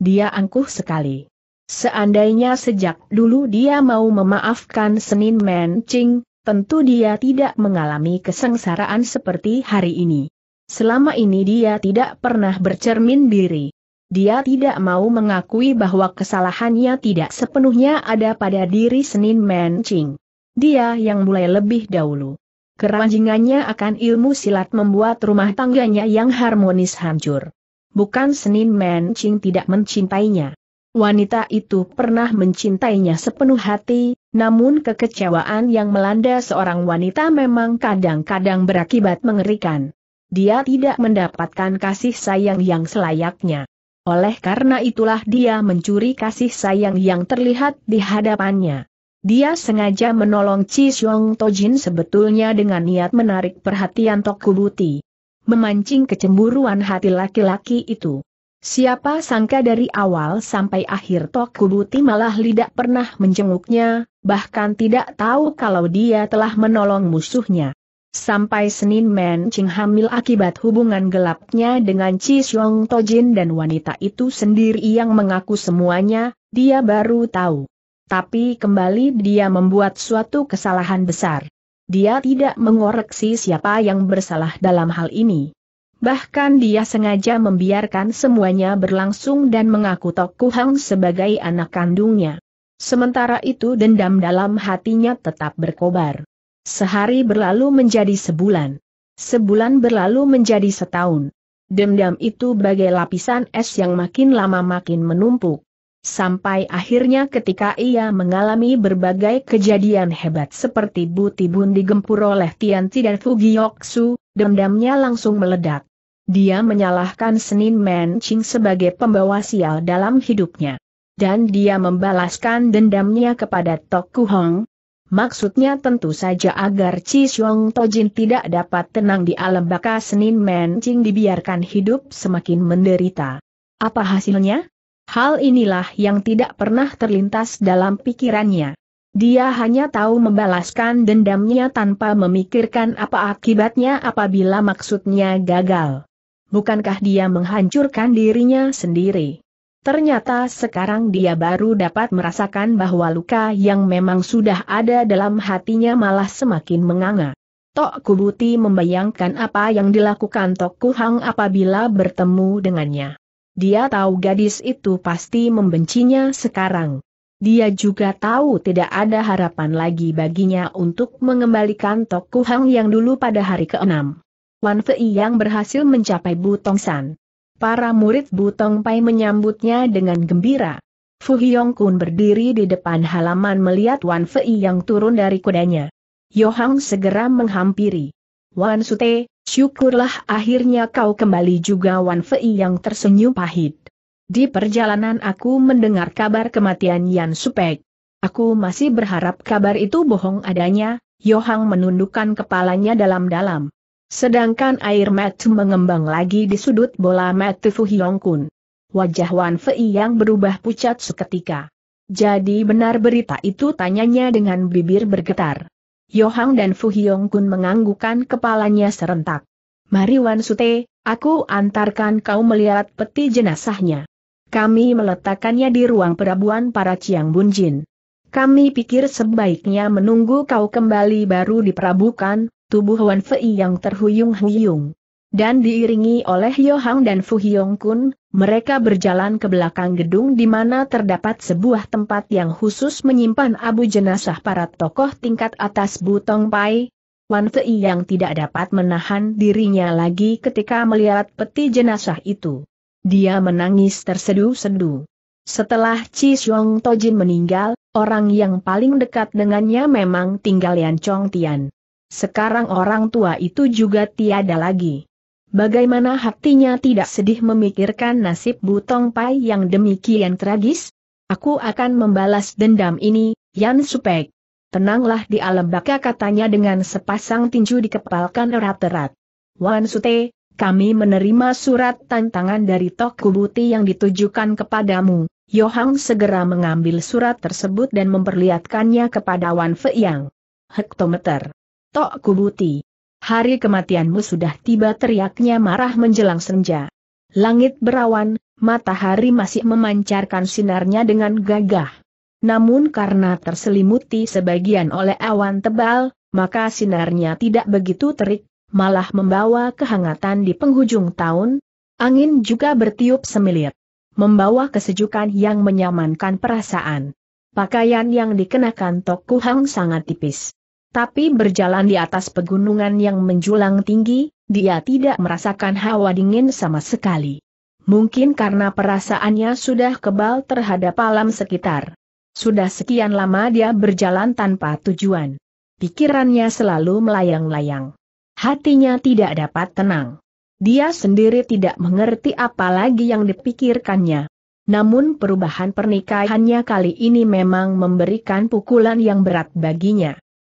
Dia angkuh sekali. Seandainya sejak dulu dia mau memaafkan Senin Mancing, tentu dia tidak mengalami kesengsaraan seperti hari ini. Selama ini dia tidak pernah bercermin diri dia tidak mau mengakui bahwa kesalahannya tidak sepenuhnya ada pada diri Senin Mancing, Dia yang mulai lebih dahulu. Keranjingannya akan ilmu silat membuat rumah tangganya yang harmonis hancur. Bukan Senin Mancing tidak mencintainya. Wanita itu pernah mencintainya sepenuh hati, namun kekecewaan yang melanda seorang wanita memang kadang-kadang berakibat mengerikan. Dia tidak mendapatkan kasih sayang yang selayaknya. Oleh karena itulah dia mencuri kasih sayang yang terlihat di hadapannya. Dia sengaja menolong Chi Xiong Tojin sebetulnya dengan niat menarik perhatian Tokubuti. Memancing kecemburuan hati laki-laki itu. Siapa sangka dari awal sampai akhir Tokubuti malah tidak pernah menjenguknya, bahkan tidak tahu kalau dia telah menolong musuhnya. Sampai Senin Men Ching hamil akibat hubungan gelapnya dengan Chi Xiong Tojin dan wanita itu sendiri yang mengaku semuanya, dia baru tahu. Tapi kembali dia membuat suatu kesalahan besar. Dia tidak mengoreksi siapa yang bersalah dalam hal ini. Bahkan dia sengaja membiarkan semuanya berlangsung dan mengaku Toku Hang sebagai anak kandungnya. Sementara itu dendam dalam hatinya tetap berkobar. Sehari berlalu menjadi sebulan. Sebulan berlalu menjadi setahun. Dendam itu bagai lapisan es yang makin lama makin menumpuk. Sampai akhirnya ketika ia mengalami berbagai kejadian hebat seperti Buti digempur oleh Tianti dan Fugioksu, dendamnya langsung meledak. Dia menyalahkan Senin Menching sebagai pembawa sial dalam hidupnya. Dan dia membalaskan dendamnya kepada Tok Kuhong, Maksudnya tentu saja agar Chi Xiong Tojin tidak dapat tenang di alam baka Senin Mencing dibiarkan hidup semakin menderita. Apa hasilnya? Hal inilah yang tidak pernah terlintas dalam pikirannya. Dia hanya tahu membalaskan dendamnya tanpa memikirkan apa akibatnya apabila maksudnya gagal. Bukankah dia menghancurkan dirinya sendiri? Ternyata sekarang dia baru dapat merasakan bahwa luka yang memang sudah ada dalam hatinya malah semakin menganga. Tok Kubuti membayangkan apa yang dilakukan Tok Kuhang apabila bertemu dengannya. Dia tahu gadis itu pasti membencinya sekarang. Dia juga tahu tidak ada harapan lagi baginya untuk mengembalikan Tok Kuhang yang dulu pada hari ke-6. Wan Fei yang berhasil mencapai Butong San. Para murid Butong Pai menyambutnya dengan gembira. Fu Hyong Kun berdiri di depan halaman melihat Wan Fei yang turun dari kudanya. Yohang segera menghampiri. Wan Sute, syukurlah akhirnya kau kembali juga Wan Fei yang tersenyum pahit. Di perjalanan aku mendengar kabar kematian Yan Supek. Aku masih berharap kabar itu bohong adanya, Yohang menundukkan kepalanya dalam-dalam. Sedangkan air mata mengembang lagi di sudut bola mata Fu Hyong Kun. Wajah Wan Fei yang berubah pucat seketika. Jadi benar berita itu tanyanya dengan bibir bergetar. Yohang dan Fu Hyong Kun menganggukan kepalanya serentak. Mari Wan Sute, aku antarkan kau melihat peti jenazahnya. Kami meletakkannya di ruang perabuan para Ciang Bunjin. Kami pikir sebaiknya menunggu kau kembali baru diperabukan, tubuh Wan Fei yang terhuyung-huyung. Dan diiringi oleh Yohang dan Fu Hyong Kun, mereka berjalan ke belakang gedung di mana terdapat sebuah tempat yang khusus menyimpan abu jenazah para tokoh tingkat atas Butong Pai, Wan Fei yang tidak dapat menahan dirinya lagi ketika melihat peti jenazah itu. Dia menangis tersedu-sedu. Setelah Chi Xiong Tojin meninggal, orang yang paling dekat dengannya memang tinggal Yan Chong Tian. Sekarang orang tua itu juga tiada lagi. Bagaimana hatinya tidak sedih memikirkan nasib Butong Pai yang demikian tragis? Aku akan membalas dendam ini, Yan Supek. Tenanglah di alam baka katanya dengan sepasang tinju dikepalkan erat-erat. Wan Sute, kami menerima surat tantangan dari Tok Kubuti yang ditujukan kepadamu. Yohang segera mengambil surat tersebut dan memperlihatkannya kepada Wan Feiyang. Hektometer Tok Kubuti. Hari kematianmu sudah tiba teriaknya marah menjelang senja. Langit berawan, matahari masih memancarkan sinarnya dengan gagah. Namun karena terselimuti sebagian oleh awan tebal, maka sinarnya tidak begitu terik, malah membawa kehangatan di penghujung tahun. Angin juga bertiup semilir, membawa kesejukan yang menyamankan perasaan. Pakaian yang dikenakan Kuhang sangat tipis. Tapi berjalan di atas pegunungan yang menjulang tinggi, dia tidak merasakan hawa dingin sama sekali. Mungkin karena perasaannya sudah kebal terhadap alam sekitar. Sudah sekian lama dia berjalan tanpa tujuan. Pikirannya selalu melayang-layang. Hatinya tidak dapat tenang. Dia sendiri tidak mengerti apa lagi yang dipikirkannya. Namun perubahan pernikahannya kali ini memang memberikan pukulan yang berat baginya.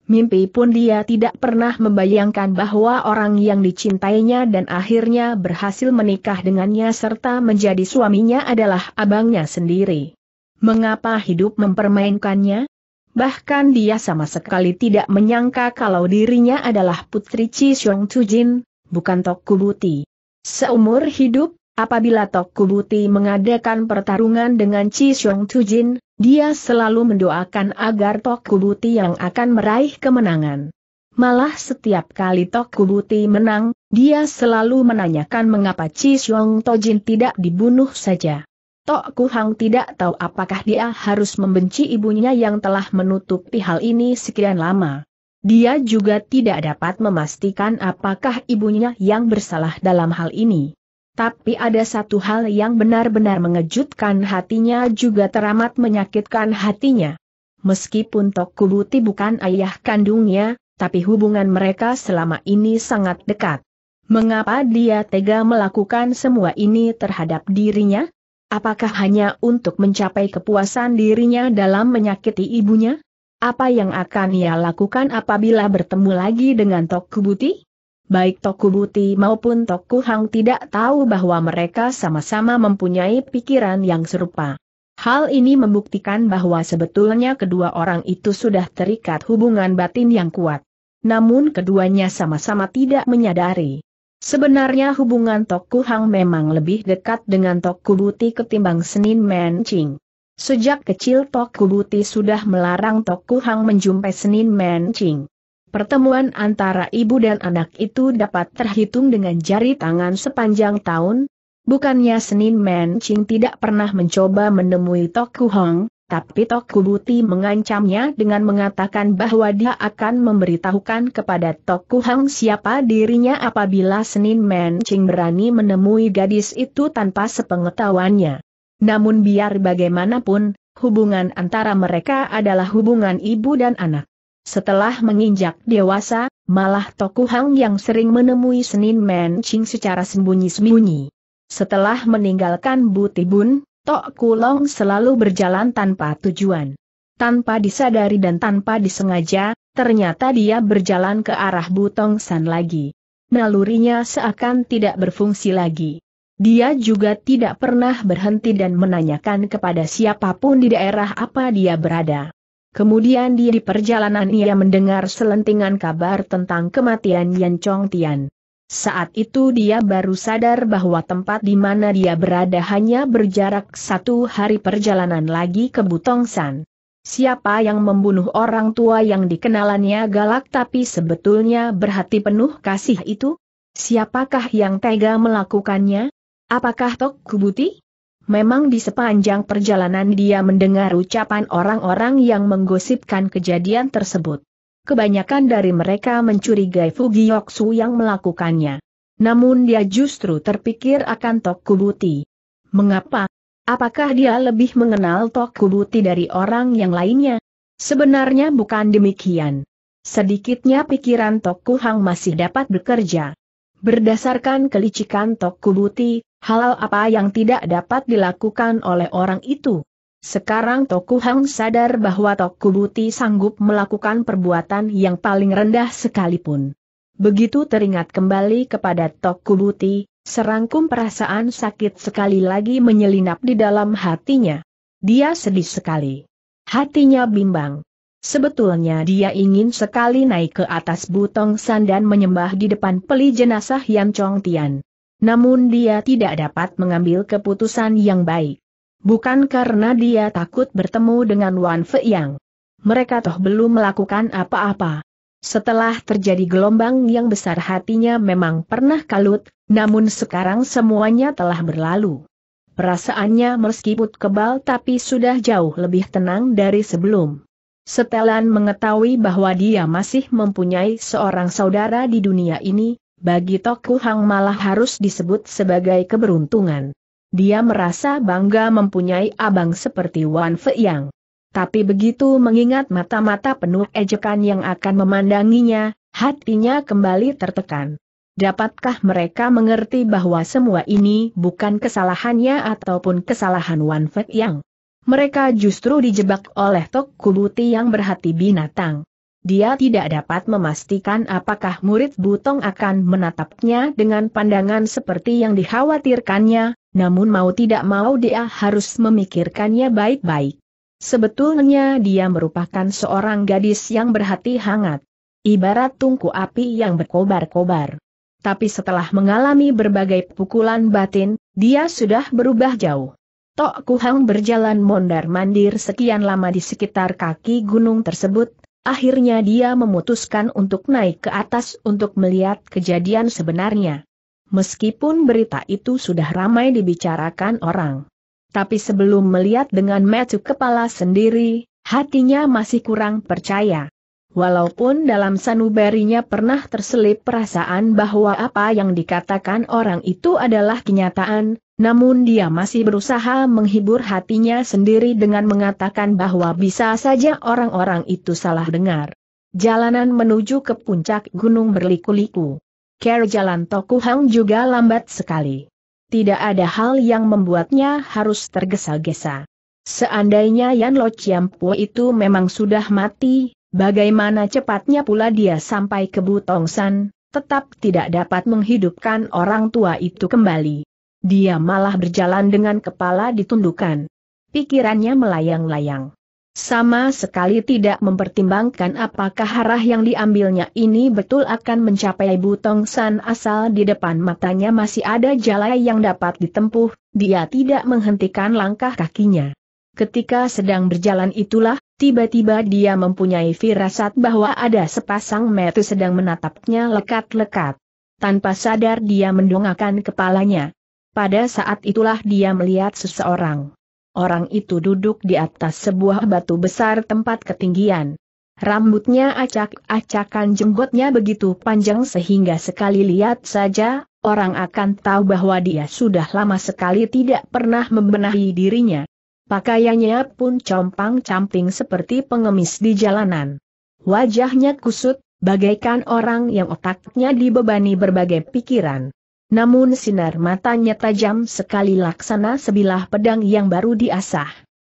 Mimpi pun dia tidak pernah membayangkan bahwa orang yang dicintainya dan akhirnya berhasil menikah dengannya serta menjadi suaminya adalah abangnya sendiri. Mengapa hidup mempermainkannya? Bahkan dia sama sekali tidak menyangka kalau dirinya adalah putri Chi Xiong Tujin, bukan Tok Kubuti. Seumur hidup, apabila Tok Kubuti mengadakan pertarungan dengan Chi Xiong Tujin, dia selalu mendoakan agar Tok Kubuti yang akan meraih kemenangan. Malah setiap kali Tok Kubuti menang, dia selalu menanyakan mengapa Chi Xiong Tojin tidak dibunuh saja. Tok Kuhang tidak tahu apakah dia harus membenci ibunya yang telah menutupi hal ini sekian lama. Dia juga tidak dapat memastikan apakah ibunya yang bersalah dalam hal ini. Tapi ada satu hal yang benar-benar mengejutkan hatinya juga teramat menyakitkan hatinya. Meskipun Tokubuti bukan ayah kandungnya, tapi hubungan mereka selama ini sangat dekat. Mengapa dia tega melakukan semua ini terhadap dirinya? Apakah hanya untuk mencapai kepuasan dirinya dalam menyakiti ibunya? Apa yang akan ia lakukan apabila bertemu lagi dengan Tokubuti? baik Toku Buti maupun Toku Hang tidak tahu bahwa mereka sama-sama mempunyai pikiran yang serupa. Hal ini membuktikan bahwa sebetulnya kedua orang itu sudah terikat hubungan batin yang kuat. Namun keduanya sama-sama tidak menyadari. Sebenarnya hubungan Toku Hang memang lebih dekat dengan Toku Buti ketimbang Senin Mancing. Sejak kecil Toku Buti sudah melarang Toku Hang menjumpai Senin Mancing. Pertemuan antara ibu dan anak itu dapat terhitung dengan jari tangan sepanjang tahun. Bukannya Senin Men Ching tidak pernah mencoba menemui Toku Hong, tapi Toku Buti mengancamnya dengan mengatakan bahwa dia akan memberitahukan kepada Toku Hong siapa dirinya apabila Senin Men Ching berani menemui gadis itu tanpa sepengetahuannya. Namun biar bagaimanapun, hubungan antara mereka adalah hubungan ibu dan anak. Setelah menginjak dewasa, malah Toku Hang yang sering menemui Senin Ching secara sembunyi-sembunyi. Setelah meninggalkan Butibun, Tok Kulong selalu berjalan tanpa tujuan. Tanpa disadari dan tanpa disengaja, ternyata dia berjalan ke arah Butong San lagi. Nalurinya seakan tidak berfungsi lagi. Dia juga tidak pernah berhenti dan menanyakan kepada siapapun di daerah apa dia berada. Kemudian di perjalanan ia mendengar selentingan kabar tentang kematian Yan Chong Tian. Saat itu dia baru sadar bahwa tempat di mana dia berada hanya berjarak satu hari perjalanan lagi ke Butongsan. Siapa yang membunuh orang tua yang dikenalannya galak tapi sebetulnya berhati penuh kasih itu? Siapakah yang tega melakukannya? Apakah Tok Kubuti? Memang di sepanjang perjalanan dia mendengar ucapan orang-orang yang menggosipkan kejadian tersebut. Kebanyakan dari mereka mencurigai Fugiyoksu yang melakukannya. Namun dia justru terpikir akan Tokubuti. Mengapa? Apakah dia lebih mengenal Tokubuti dari orang yang lainnya? Sebenarnya bukan demikian. Sedikitnya pikiran Tokuhang masih dapat bekerja. Berdasarkan kelicikan Tokubuti, halal apa yang tidak dapat dilakukan oleh orang itu. Sekarang Toku Hang sadar bahwa Toku Buti sanggup melakukan perbuatan yang paling rendah sekalipun. Begitu teringat kembali kepada Toku Buti, serangkum perasaan sakit sekali lagi menyelinap di dalam hatinya. Dia sedih sekali. Hatinya bimbang. Sebetulnya dia ingin sekali naik ke atas butong san dan menyembah di depan peli jenazah Yan Chong Tian. Namun dia tidak dapat mengambil keputusan yang baik. Bukan karena dia takut bertemu dengan Wan yang Mereka toh belum melakukan apa-apa. Setelah terjadi gelombang yang besar hatinya memang pernah kalut, namun sekarang semuanya telah berlalu. Perasaannya meskipun kebal tapi sudah jauh lebih tenang dari sebelum. Setelan mengetahui bahwa dia masih mempunyai seorang saudara di dunia ini, bagi Toku Hang malah harus disebut sebagai keberuntungan. Dia merasa bangga mempunyai abang seperti Wan Yang. Tapi begitu mengingat mata-mata penuh ejekan yang akan memandanginya, hatinya kembali tertekan. Dapatkah mereka mengerti bahwa semua ini bukan kesalahannya ataupun kesalahan Wan Yang? Mereka justru dijebak oleh Tok Kubuti yang berhati binatang dia tidak dapat memastikan apakah murid Butong akan menatapnya dengan pandangan seperti yang dikhawatirkannya, namun mau tidak mau dia harus memikirkannya baik-baik. Sebetulnya dia merupakan seorang gadis yang berhati hangat. Ibarat tungku api yang berkobar-kobar. Tapi setelah mengalami berbagai pukulan batin, dia sudah berubah jauh. Tok Kuhang berjalan mondar-mandir sekian lama di sekitar kaki gunung tersebut, Akhirnya dia memutuskan untuk naik ke atas untuk melihat kejadian sebenarnya. Meskipun berita itu sudah ramai dibicarakan orang. Tapi sebelum melihat dengan mata kepala sendiri, hatinya masih kurang percaya. Walaupun dalam sanubarinya pernah terselip perasaan bahwa apa yang dikatakan orang itu adalah kenyataan, namun dia masih berusaha menghibur hatinya sendiri dengan mengatakan bahwa bisa saja orang-orang itu salah dengar. Jalanan menuju ke puncak gunung berliku-liku. Care jalan Tokuhang juga lambat sekali. Tidak ada hal yang membuatnya harus tergesa-gesa. Seandainya Yan Lo Po itu memang sudah mati, bagaimana cepatnya pula dia sampai ke Butongsan, tetap tidak dapat menghidupkan orang tua itu kembali. Dia malah berjalan dengan kepala ditundukkan. Pikirannya melayang-layang. Sama sekali tidak mempertimbangkan apakah arah yang diambilnya ini betul akan mencapai Butong San asal di depan matanya masih ada jalan yang dapat ditempuh, dia tidak menghentikan langkah kakinya. Ketika sedang berjalan itulah, tiba-tiba dia mempunyai firasat bahwa ada sepasang metu sedang menatapnya lekat-lekat. Tanpa sadar dia mendongakkan kepalanya. Pada saat itulah dia melihat seseorang. Orang itu duduk di atas sebuah batu besar tempat ketinggian. Rambutnya acak-acakan jenggotnya begitu panjang sehingga sekali lihat saja, orang akan tahu bahwa dia sudah lama sekali tidak pernah membenahi dirinya. Pakaiannya pun compang-camping seperti pengemis di jalanan. Wajahnya kusut, bagaikan orang yang otaknya dibebani berbagai pikiran. Namun sinar matanya tajam sekali laksana sebilah pedang yang baru diasah.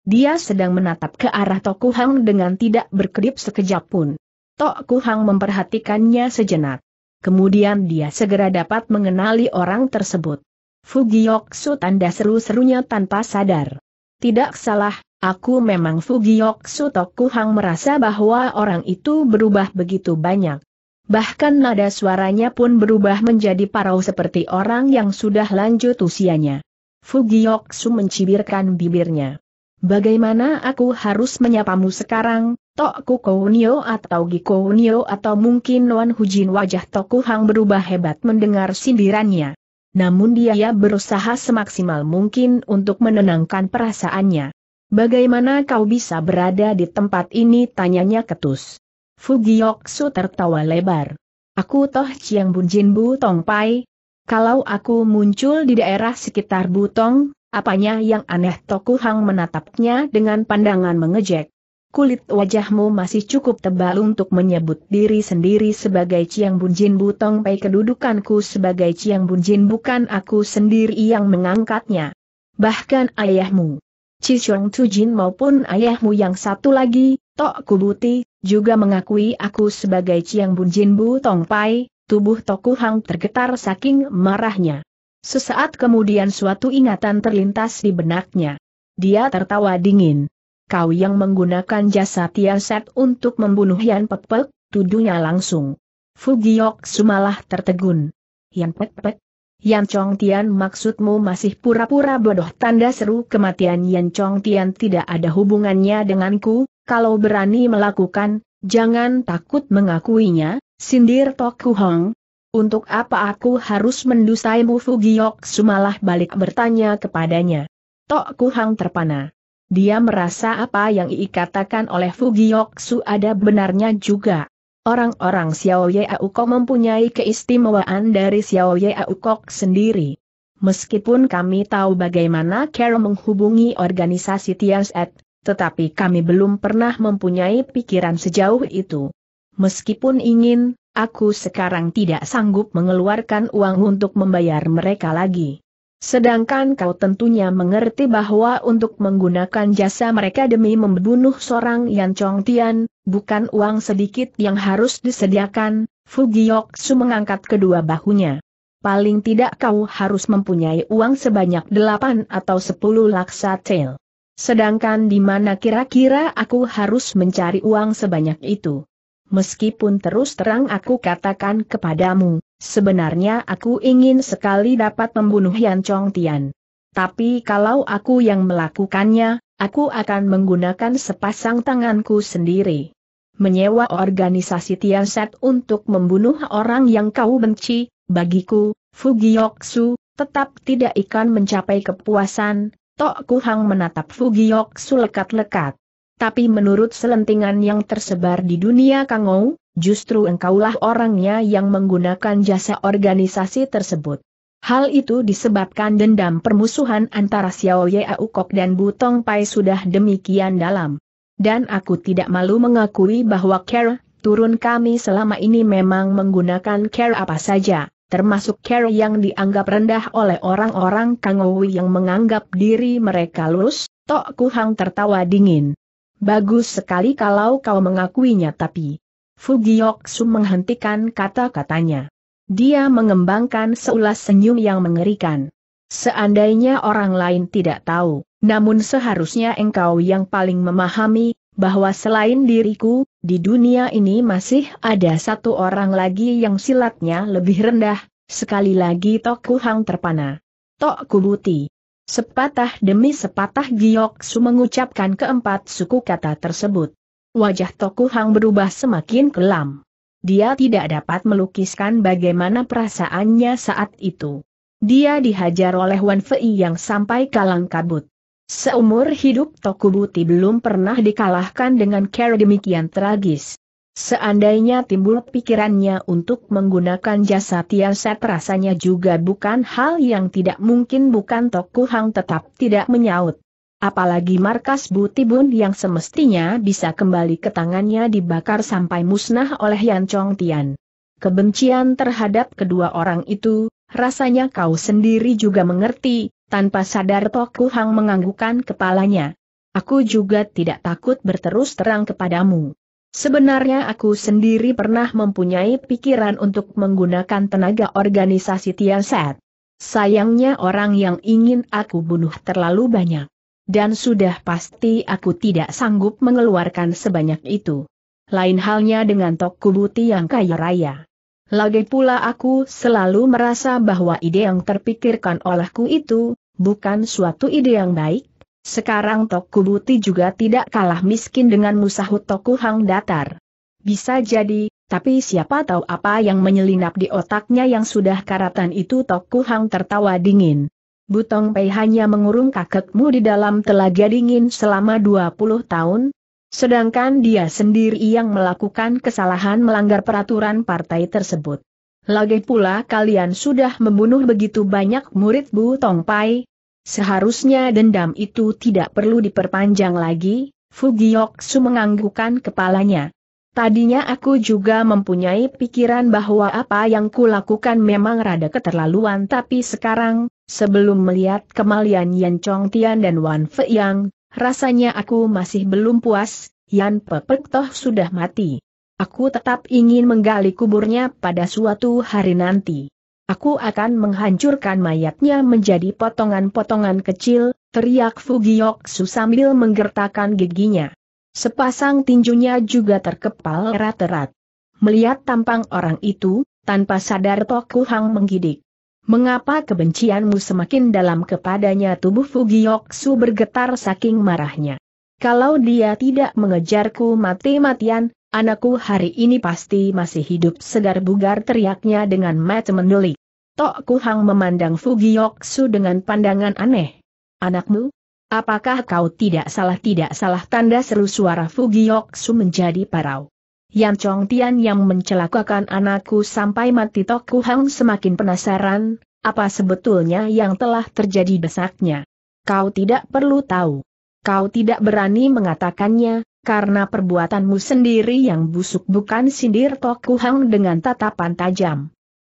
Dia sedang menatap ke arah Toku Hang dengan tidak berkedip sekejap pun. Toku Hang memperhatikannya sejenak. Kemudian dia segera dapat mengenali orang tersebut. Fugioksu tanda seru-serunya tanpa sadar. Tidak salah, aku memang Fugioksu Toku Hang merasa bahwa orang itu berubah begitu banyak bahkan nada suaranya pun berubah menjadi parau seperti orang yang sudah lanjut usianya. Fugioxu mencibirkan bibirnya. Bagaimana aku harus menyapamu sekarang, Toku Kounio atau Gikounio atau mungkin Wan Hujin wajah Toku Hang berubah hebat mendengar sindirannya. Namun dia berusaha semaksimal mungkin untuk menenangkan perasaannya. Bagaimana kau bisa berada di tempat ini tanyanya ketus. Fugioksu tertawa lebar. Aku toh Chiang Bunjin Tong Pai. Kalau aku muncul di daerah sekitar Butong, apanya yang aneh Toku Hang menatapnya dengan pandangan mengejek. Kulit wajahmu masih cukup tebal untuk menyebut diri sendiri sebagai Chiang Bunjin Butong Pai kedudukanku sebagai Chiang Bunjin bukan aku sendiri yang mengangkatnya. Bahkan ayahmu. Chisong Tujin maupun ayahmu yang satu lagi, Tok Kubuti, juga mengakui aku sebagai Ciang Bunjin Bu Tong Pai, tubuh Toku Hang tergetar saking marahnya. Sesaat kemudian suatu ingatan terlintas di benaknya. Dia tertawa dingin. Kau yang menggunakan jasa Tiaset untuk membunuh Yan Pepek? tuduhnya langsung. Fugiok sumalah tertegun. Yan Pepek, Yan Chong Tian maksudmu masih pura-pura bodoh tanda seru kematian Yan Chong Tian tidak ada hubungannya denganku, kalau berani melakukan, jangan takut mengakuinya, sindir Tok Hong. Untuk apa aku harus mendusaimu Fugiok Sumalah balik bertanya kepadanya. Tok Hang terpana. Dia merasa apa yang dikatakan oleh Fugiok Su ada benarnya juga. Orang-orang Xiao Ye Aukok mempunyai keistimewaan dari Xiao Ye Aukok sendiri. Meskipun kami tahu bagaimana Carol menghubungi organisasi Tias tetapi kami belum pernah mempunyai pikiran sejauh itu. Meskipun ingin, aku sekarang tidak sanggup mengeluarkan uang untuk membayar mereka lagi. Sedangkan kau tentunya mengerti bahwa untuk menggunakan jasa mereka demi membunuh seorang Yan Chong Tian, bukan uang sedikit yang harus disediakan, Su mengangkat kedua bahunya. Paling tidak kau harus mempunyai uang sebanyak delapan atau sepuluh laksa tail. Sedangkan di mana kira-kira aku harus mencari uang sebanyak itu? Meskipun terus terang aku katakan kepadamu, sebenarnya aku ingin sekali dapat membunuh Yan Chong Tian. Tapi kalau aku yang melakukannya, aku akan menggunakan sepasang tanganku sendiri. Menyewa organisasi Set untuk membunuh orang yang kau benci, bagiku, Fugioksu, tetap tidak akan mencapai kepuasan, Tok Kuhang menatap Fugiok sulekat-lekat. Tapi menurut selentingan yang tersebar di dunia Kangou, justru engkaulah orangnya yang menggunakan jasa organisasi tersebut. Hal itu disebabkan dendam permusuhan antara Xiao Ye Aukok dan Butong Pai sudah demikian dalam. Dan aku tidak malu mengakui bahwa care turun kami selama ini memang menggunakan care apa saja termasuk Carrie yang dianggap rendah oleh orang-orang Kangowi yang menganggap diri mereka lulus, Tok Kuhang tertawa dingin. Bagus sekali kalau kau mengakuinya tapi... Fugiok Su menghentikan kata-katanya. Dia mengembangkan seulas senyum yang mengerikan. Seandainya orang lain tidak tahu, namun seharusnya engkau yang paling memahami, bahwa selain diriku, di dunia ini masih ada satu orang lagi yang silatnya lebih rendah, sekali lagi Tok Hang terpana. Tok Kubuti. Sepatah demi sepatah Su mengucapkan keempat suku kata tersebut. Wajah Tok Hang berubah semakin kelam. Dia tidak dapat melukiskan bagaimana perasaannya saat itu. Dia dihajar oleh Wan Fei yang sampai kalang kabut. Seumur hidup Tokubuti belum pernah dikalahkan dengan cara demikian tragis. Seandainya timbul pikirannya untuk menggunakan jasa Tiaset rasanya juga bukan hal yang tidak mungkin bukan Toku Hang tetap tidak menyaut. Apalagi markas Butibun yang semestinya bisa kembali ke tangannya dibakar sampai musnah oleh Yan Chong Tian. Kebencian terhadap kedua orang itu, rasanya kau sendiri juga mengerti, tanpa sadar Toku Hang menganggukkan kepalanya. Aku juga tidak takut berterus terang kepadamu. Sebenarnya aku sendiri pernah mempunyai pikiran untuk menggunakan tenaga organisasi Tiansat. Sayangnya orang yang ingin aku bunuh terlalu banyak. Dan sudah pasti aku tidak sanggup mengeluarkan sebanyak itu. Lain halnya dengan Buti yang kaya raya. Lagi pula aku selalu merasa bahwa ide yang terpikirkan olehku itu, bukan suatu ide yang baik. Sekarang Toku Buti juga tidak kalah miskin dengan musahut Toku Hang Datar. Bisa jadi, tapi siapa tahu apa yang menyelinap di otaknya yang sudah karatan itu Toku Hang tertawa dingin. Butong Pei hanya mengurung kakekmu di dalam telaga dingin selama 20 tahun, Sedangkan dia sendiri yang melakukan kesalahan melanggar peraturan partai tersebut. Lagi pula kalian sudah membunuh begitu banyak murid Bu Tongpai. Seharusnya dendam itu tidak perlu diperpanjang lagi, su menganggukkan kepalanya. Tadinya aku juga mempunyai pikiran bahwa apa yang kulakukan memang rada keterlaluan tapi sekarang, sebelum melihat kemalian Yan Chong Tian dan Wan Fei Yang, Rasanya aku masih belum puas, Yan Pepek toh sudah mati. Aku tetap ingin menggali kuburnya pada suatu hari nanti. Aku akan menghancurkan mayatnya menjadi potongan-potongan kecil, teriak Fugioksu sambil menggertakkan giginya. Sepasang tinjunya juga terkepal erat-erat. Melihat tampang orang itu, tanpa sadar Tokuhang menggigit. menggidik. Mengapa kebencianmu semakin dalam kepadanya tubuh Fugiyoksu bergetar saking marahnya. Kalau dia tidak mengejarku mati-matian, anakku hari ini pasti masih hidup segar bugar teriaknya dengan mata mendelik. Tok Kuhang memandang Fugiyoksu dengan pandangan aneh. Anakmu? Apakah kau tidak salah tidak salah tanda seru suara Fugiyoksu menjadi parau. Yan Chong Tian yang mencelakakan anakku sampai mati Toku Hang semakin penasaran, apa sebetulnya yang telah terjadi desaknya. Kau tidak perlu tahu. Kau tidak berani mengatakannya, karena perbuatanmu sendiri yang busuk bukan sindir Toku Hang dengan tatapan tajam.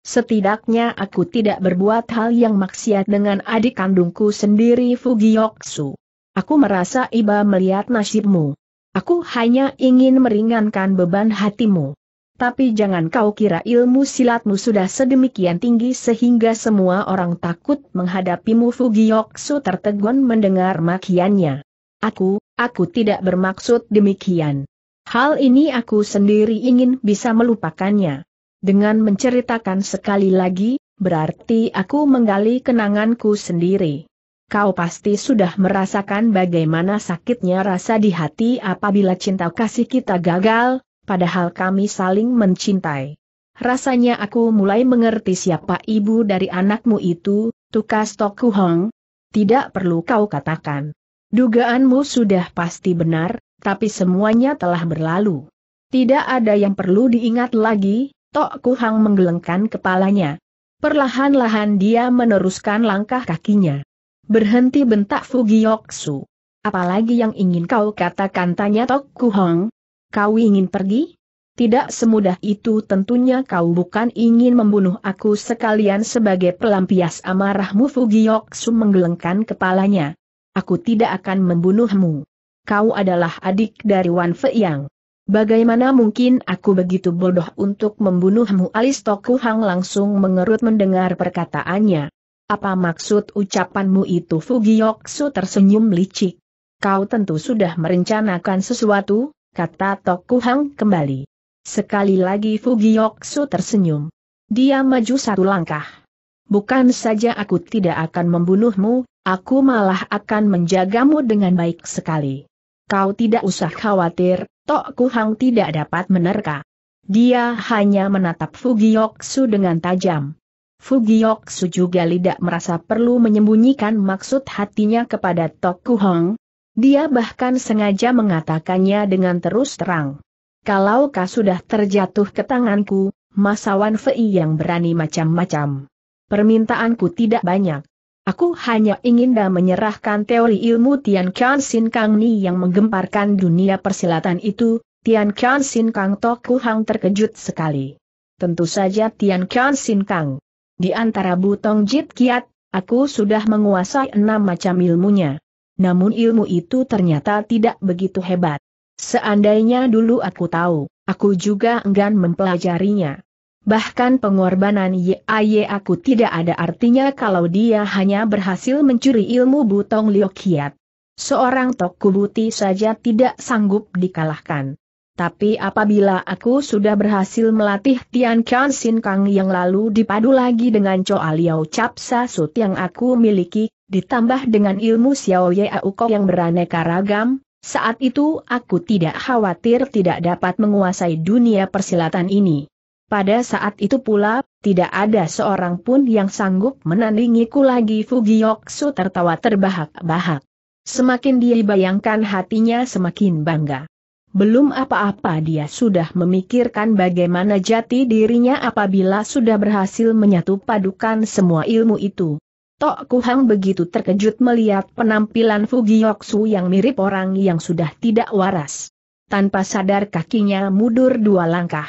Setidaknya aku tidak berbuat hal yang maksiat dengan adik kandungku sendiri Fugioksu. Aku merasa iba melihat nasibmu. Aku hanya ingin meringankan beban hatimu. Tapi jangan kau kira ilmu silatmu sudah sedemikian tinggi sehingga semua orang takut menghadapimu Fugiyoksu tertegun mendengar makiannya. Aku, aku tidak bermaksud demikian. Hal ini aku sendiri ingin bisa melupakannya. Dengan menceritakan sekali lagi, berarti aku menggali kenanganku sendiri kau pasti sudah merasakan bagaimana sakitnya rasa di hati apabila cinta kasih kita gagal, padahal kami saling mencintai. Rasanya aku mulai mengerti siapa ibu dari anakmu itu, Tukas Toku Hong. Tidak perlu kau katakan. Dugaanmu sudah pasti benar, tapi semuanya telah berlalu. Tidak ada yang perlu diingat lagi, Tok Kuhang menggelengkan kepalanya. Perlahan-lahan dia meneruskan langkah kakinya. Berhenti bentak Fugioksu. Apalagi yang ingin kau katakan tanya Tok Kuhong? Kau ingin pergi? Tidak semudah itu tentunya kau bukan ingin membunuh aku sekalian sebagai pelampias amarahmu Fugioksu menggelengkan kepalanya. Aku tidak akan membunuhmu. Kau adalah adik dari Wan Feiyang. Bagaimana mungkin aku begitu bodoh untuk membunuhmu? Alis Tok Kuhang langsung mengerut mendengar perkataannya. Apa maksud ucapanmu itu Fugiyoksu tersenyum licik. Kau tentu sudah merencanakan sesuatu, kata Tokuhang kembali. Sekali lagi Fugiyoksu tersenyum. Dia maju satu langkah. Bukan saja aku tidak akan membunuhmu, aku malah akan menjagamu dengan baik sekali. Kau tidak usah khawatir, Tok Kuhang tidak dapat menerka. Dia hanya menatap Fugiyoksu dengan tajam. Fujiok juga tidak merasa perlu menyembunyikan maksud hatinya kepada Toku Hong. Dia bahkan sengaja mengatakannya dengan terus terang. Kalau kau sudah terjatuh ke tanganku, masawan Fei yang berani macam-macam. Permintaanku tidak banyak. Aku hanya ingin dah menyerahkan teori ilmu Tian Qian Sin Kang Ni yang menggemparkan dunia persilatan itu, Tian Qian Sin Kang Toku Hang terkejut sekali. Tentu saja Tian Qian Sin Kang, di antara butong jit kiat, aku sudah menguasai enam macam ilmunya. Namun ilmu itu ternyata tidak begitu hebat. Seandainya dulu aku tahu, aku juga enggan mempelajarinya. Bahkan pengorbanan YAY aku tidak ada artinya kalau dia hanya berhasil mencuri ilmu butong liokiat. Seorang Tokubuti saja tidak sanggup dikalahkan. Tapi apabila aku sudah berhasil melatih Tian Kan Sin Kang yang lalu dipadu lagi dengan Choa Liao Capsa Sasut yang aku miliki, ditambah dengan ilmu Xiao Ye Aukok yang beraneka ragam, saat itu aku tidak khawatir tidak dapat menguasai dunia persilatan ini. Pada saat itu pula, tidak ada seorang pun yang sanggup menandingiku lagi Fugiyoksu tertawa terbahak-bahak. Semakin dia bayangkan hatinya semakin bangga. Belum apa-apa dia sudah memikirkan bagaimana jati dirinya apabila sudah berhasil menyatu padukan semua ilmu itu. Tok Kuhang begitu terkejut melihat penampilan Fugiyoksu yang mirip orang yang sudah tidak waras. Tanpa sadar kakinya mundur dua langkah.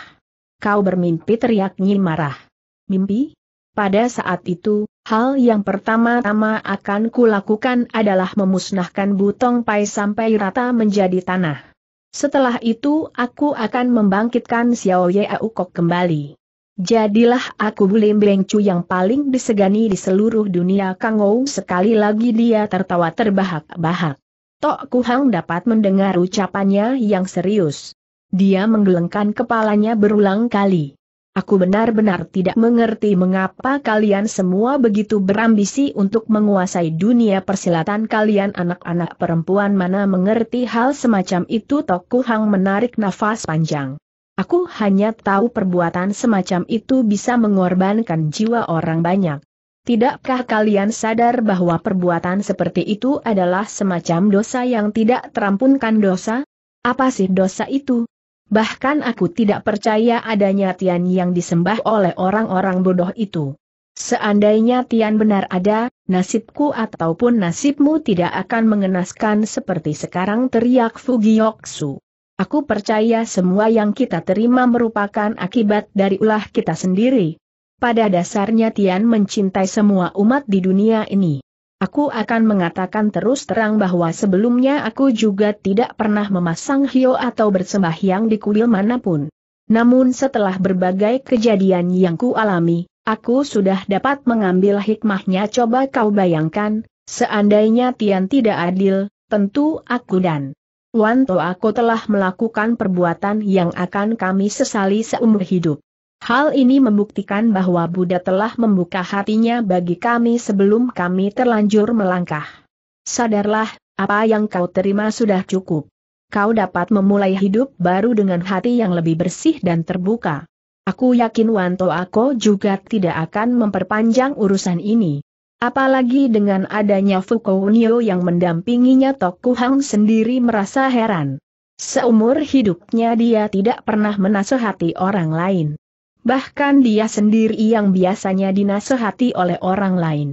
Kau bermimpi teriak Nyi marah. Mimpi? Pada saat itu, hal yang pertama-tama akan kulakukan adalah memusnahkan Butong Pai sampai rata menjadi tanah. Setelah itu aku akan membangkitkan Xiao Ye Aukok kembali. Jadilah aku Bulim Beng Chu yang paling disegani di seluruh dunia Kang Ou sekali lagi dia tertawa terbahak-bahak. Tok Kuhang dapat mendengar ucapannya yang serius. Dia menggelengkan kepalanya berulang kali. Aku benar-benar tidak mengerti mengapa kalian semua begitu berambisi untuk menguasai dunia persilatan kalian anak-anak perempuan mana mengerti hal semacam itu Toku Hang menarik nafas panjang. Aku hanya tahu perbuatan semacam itu bisa mengorbankan jiwa orang banyak. Tidakkah kalian sadar bahwa perbuatan seperti itu adalah semacam dosa yang tidak terampunkan dosa? Apa sih dosa itu? Bahkan aku tidak percaya adanya Tian yang disembah oleh orang-orang bodoh itu. Seandainya Tian benar ada, nasibku ataupun nasibmu tidak akan mengenaskan seperti sekarang teriak Fugiyoksu. Aku percaya semua yang kita terima merupakan akibat dari ulah kita sendiri. Pada dasarnya Tian mencintai semua umat di dunia ini. Aku akan mengatakan terus terang bahwa sebelumnya aku juga tidak pernah memasang hio atau bersembahyang di kuil manapun. Namun setelah berbagai kejadian yang ku alami, aku sudah dapat mengambil hikmahnya coba kau bayangkan, seandainya Tian tidak adil, tentu aku dan Wanto aku telah melakukan perbuatan yang akan kami sesali seumur hidup. Hal ini membuktikan bahwa Buddha telah membuka hatinya bagi kami sebelum kami terlanjur melangkah. Sadarlah, apa yang kau terima sudah cukup. Kau dapat memulai hidup baru dengan hati yang lebih bersih dan terbuka. Aku yakin Wanto Ako juga tidak akan memperpanjang urusan ini. Apalagi dengan adanya Fukounio yang mendampinginya Tokuhang sendiri merasa heran. Seumur hidupnya dia tidak pernah menasehati orang lain bahkan dia sendiri yang biasanya dinasehati oleh orang lain.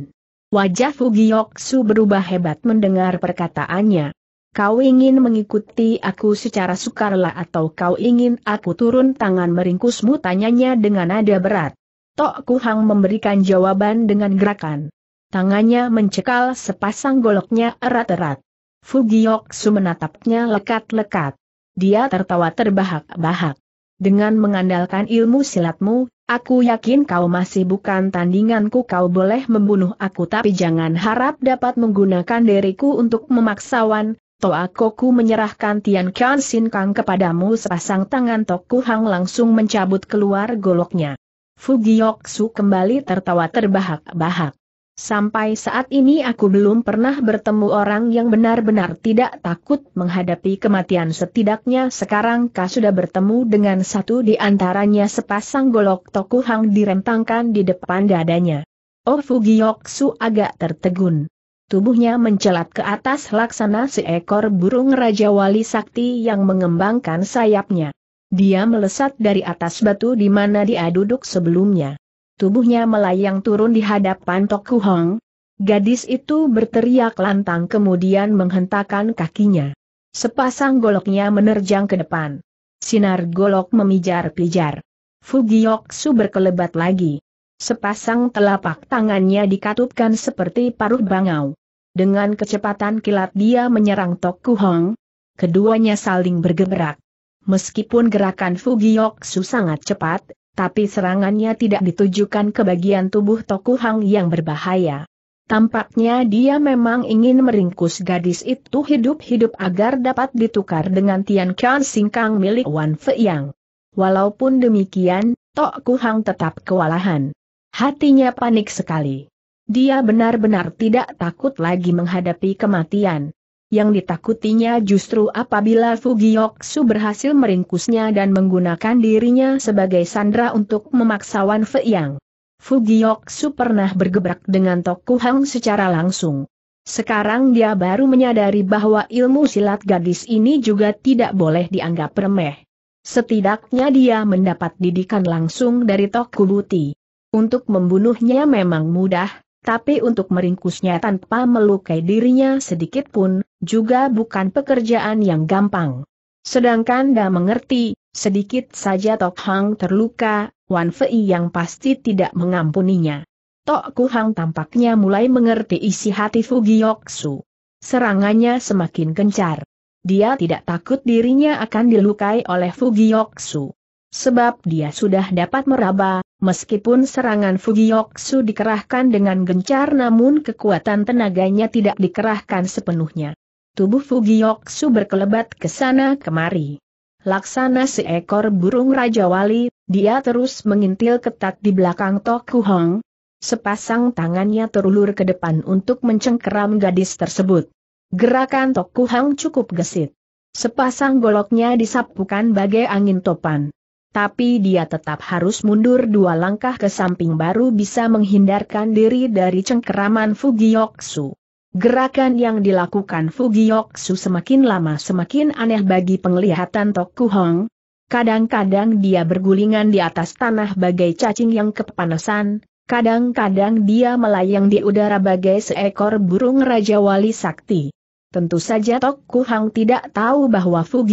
Wajah Fugiyoksu berubah hebat mendengar perkataannya. Kau ingin mengikuti aku secara sukarela atau kau ingin aku turun tangan meringkusmu tanyanya dengan nada berat. Tok Kuhang memberikan jawaban dengan gerakan. Tangannya mencekal sepasang goloknya erat-erat. Fugiyoksu menatapnya lekat-lekat. Dia tertawa terbahak-bahak. Dengan mengandalkan ilmu silatmu, aku yakin kau masih bukan tandinganku kau boleh membunuh aku tapi jangan harap dapat menggunakan diriku untuk memaksawan, Toa Koku menyerahkan Tian Kian Sin Kang kepadamu sepasang tangan Toku Hang langsung mencabut keluar goloknya. Su kembali tertawa terbahak-bahak. Sampai saat ini aku belum pernah bertemu orang yang benar-benar tidak takut menghadapi kematian setidaknya sekarang kau sudah bertemu dengan satu di antaranya sepasang golok hang direntangkan di depan dadanya. Oh Fugioksu agak tertegun. Tubuhnya mencelat ke atas laksana seekor burung Raja Wali Sakti yang mengembangkan sayapnya. Dia melesat dari atas batu di mana dia duduk sebelumnya tubuhnya melayang turun di hadapan Toku Hong. Gadis itu berteriak lantang kemudian menghentakkan kakinya. Sepasang goloknya menerjang ke depan. Sinar golok memijar-pijar. Fugioksu berkelebat lagi. Sepasang telapak tangannya dikatupkan seperti paruh bangau. Dengan kecepatan kilat dia menyerang Toku Hong. Keduanya saling bergeberak. Meskipun gerakan Fugioksu sangat cepat, tapi serangannya tidak ditujukan ke bagian tubuh Toku Hang yang berbahaya. Tampaknya dia memang ingin meringkus gadis itu hidup-hidup agar dapat ditukar dengan Tian Qian Singkang milik Wan Feiyang. Walaupun demikian, Toku Hang tetap kewalahan. Hatinya panik sekali. Dia benar-benar tidak takut lagi menghadapi kematian. Yang ditakutinya justru apabila Fugioksu berhasil meringkusnya dan menggunakan dirinya sebagai sandra untuk memaksa Wan Feiyang. Fugioksu pernah bergebrak dengan Toku Hang secara langsung. Sekarang dia baru menyadari bahwa ilmu silat gadis ini juga tidak boleh dianggap remeh. Setidaknya dia mendapat didikan langsung dari Toku Buti. Untuk membunuhnya memang mudah, tapi untuk meringkusnya tanpa melukai dirinya sedikit pun, juga bukan pekerjaan yang gampang. Sedangkan Da mengerti, sedikit saja Tok Hang terluka, Wan Fei yang pasti tidak mengampuninya. Tok Kuhang tampaknya mulai mengerti isi hati Fugiyoksu. Serangannya semakin gencar. Dia tidak takut dirinya akan dilukai oleh Fugiyoksu. Sebab dia sudah dapat meraba, meskipun serangan Fugiyoksu dikerahkan dengan gencar namun kekuatan tenaganya tidak dikerahkan sepenuhnya. Tubuh Fugiyoksu berkelebat ke sana kemari. Laksana seekor burung Raja Wali, dia terus mengintil ketat di belakang Toku Hong. Sepasang tangannya terulur ke depan untuk mencengkeram gadis tersebut. Gerakan Toku Hong cukup gesit. Sepasang goloknya disapukan bagai angin topan tapi dia tetap harus mundur dua langkah ke samping baru bisa menghindarkan diri dari cengkeraman Fugiyoksu. Gerakan yang dilakukan Fugiyoksu semakin lama semakin aneh bagi penglihatan Hong. Kadang-kadang dia bergulingan di atas tanah bagai cacing yang kepanasan, kadang-kadang dia melayang di udara bagai seekor burung Raja Wali Sakti. Tentu saja Tok Kuhang tidak tahu bahwa Su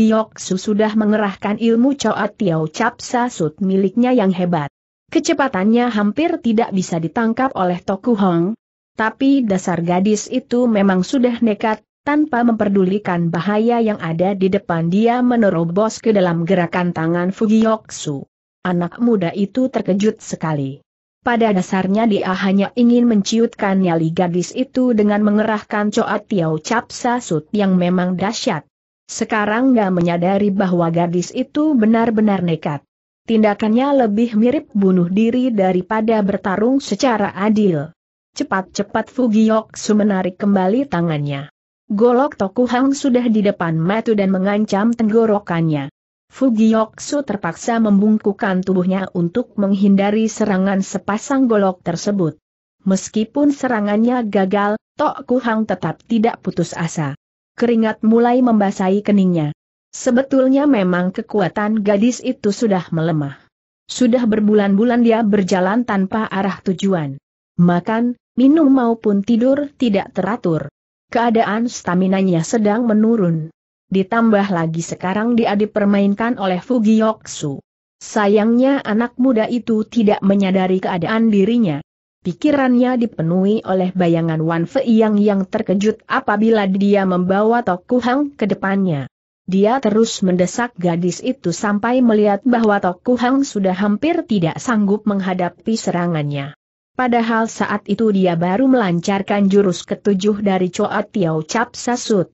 sudah mengerahkan ilmu Coat Tiao Cap Sut miliknya yang hebat. Kecepatannya hampir tidak bisa ditangkap oleh Tok Kuhang, tapi dasar gadis itu memang sudah nekat, tanpa memperdulikan bahaya yang ada di depan dia menerobos ke dalam gerakan tangan Su. Anak muda itu terkejut sekali. Pada dasarnya dia hanya ingin menciutkan nyali gadis itu dengan mengerahkan coat Tiao Cap Sasut yang memang dahsyat. Sekarang dia menyadari bahwa gadis itu benar-benar nekat. Tindakannya lebih mirip bunuh diri daripada bertarung secara adil. Cepat-cepat Fugioksu menarik kembali tangannya. Golok Tokuhang sudah di depan matu dan mengancam tenggorokannya. Fugioksu terpaksa membungkukkan tubuhnya untuk menghindari serangan sepasang golok tersebut. Meskipun serangannya gagal, Tok Kuhang tetap tidak putus asa. Keringat mulai membasahi keningnya. Sebetulnya memang kekuatan gadis itu sudah melemah. Sudah berbulan-bulan dia berjalan tanpa arah tujuan. Makan, minum maupun tidur tidak teratur. Keadaan staminanya sedang menurun ditambah lagi sekarang dia dipermainkan oleh Fugiyoksu. Sayangnya anak muda itu tidak menyadari keadaan dirinya. Pikirannya dipenuhi oleh bayangan Wan yang terkejut apabila dia membawa Toku Hang ke depannya. Dia terus mendesak gadis itu sampai melihat bahwa Toku Hang sudah hampir tidak sanggup menghadapi serangannya. Padahal saat itu dia baru melancarkan jurus ketujuh dari Choa Tiao Cap Sasut.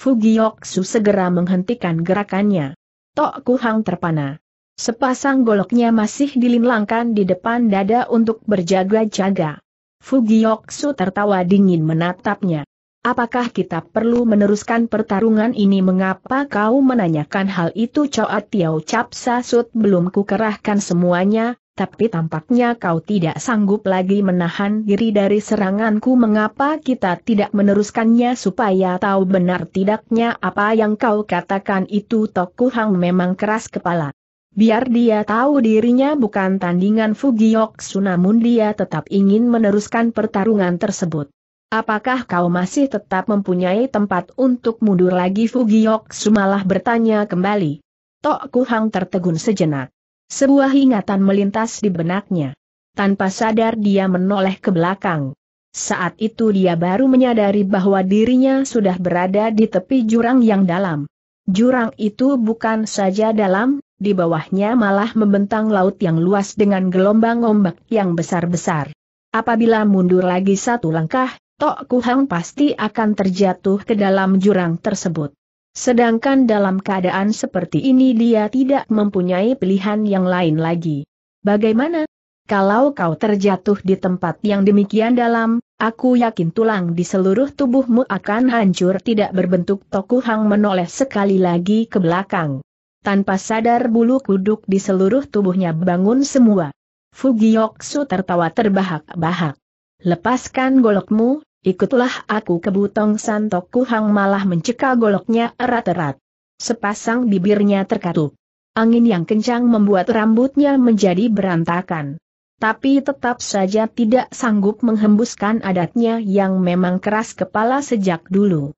Fugioksu segera menghentikan gerakannya. Tok Kuhang terpana. Sepasang goloknya masih dilinlangkan di depan dada untuk berjaga-jaga. Fugioksu tertawa dingin menatapnya. Apakah kita perlu meneruskan pertarungan ini mengapa kau menanyakan hal itu Coa Tiao Capsa Sut belum kukerahkan semuanya, tapi tampaknya kau tidak sanggup lagi menahan diri dari seranganku mengapa kita tidak meneruskannya supaya tahu benar tidaknya apa yang kau katakan itu Toku Hang memang keras kepala. Biar dia tahu dirinya bukan tandingan Fugiok Sunamun dia tetap ingin meneruskan pertarungan tersebut. Apakah kau masih tetap mempunyai tempat untuk mundur lagi Fugiok malah bertanya kembali. Tok Kuhang tertegun sejenak. Sebuah ingatan melintas di benaknya. Tanpa sadar dia menoleh ke belakang. Saat itu dia baru menyadari bahwa dirinya sudah berada di tepi jurang yang dalam. Jurang itu bukan saja dalam, di bawahnya malah membentang laut yang luas dengan gelombang ombak yang besar-besar. Apabila mundur lagi satu langkah, Tok Kuhang pasti akan terjatuh ke dalam jurang tersebut. Sedangkan dalam keadaan seperti ini dia tidak mempunyai pilihan yang lain lagi. Bagaimana? Kalau kau terjatuh di tempat yang demikian dalam, aku yakin tulang di seluruh tubuhmu akan hancur tidak berbentuk toku hang menoleh sekali lagi ke belakang. Tanpa sadar bulu kuduk di seluruh tubuhnya bangun semua. Fugiyoksu tertawa terbahak-bahak. Lepaskan golokmu, ikutlah aku ke Butong Santok Kuhang malah mencekal goloknya erat-erat. Sepasang bibirnya terkatup. Angin yang kencang membuat rambutnya menjadi berantakan. Tapi tetap saja tidak sanggup menghembuskan adatnya yang memang keras kepala sejak dulu.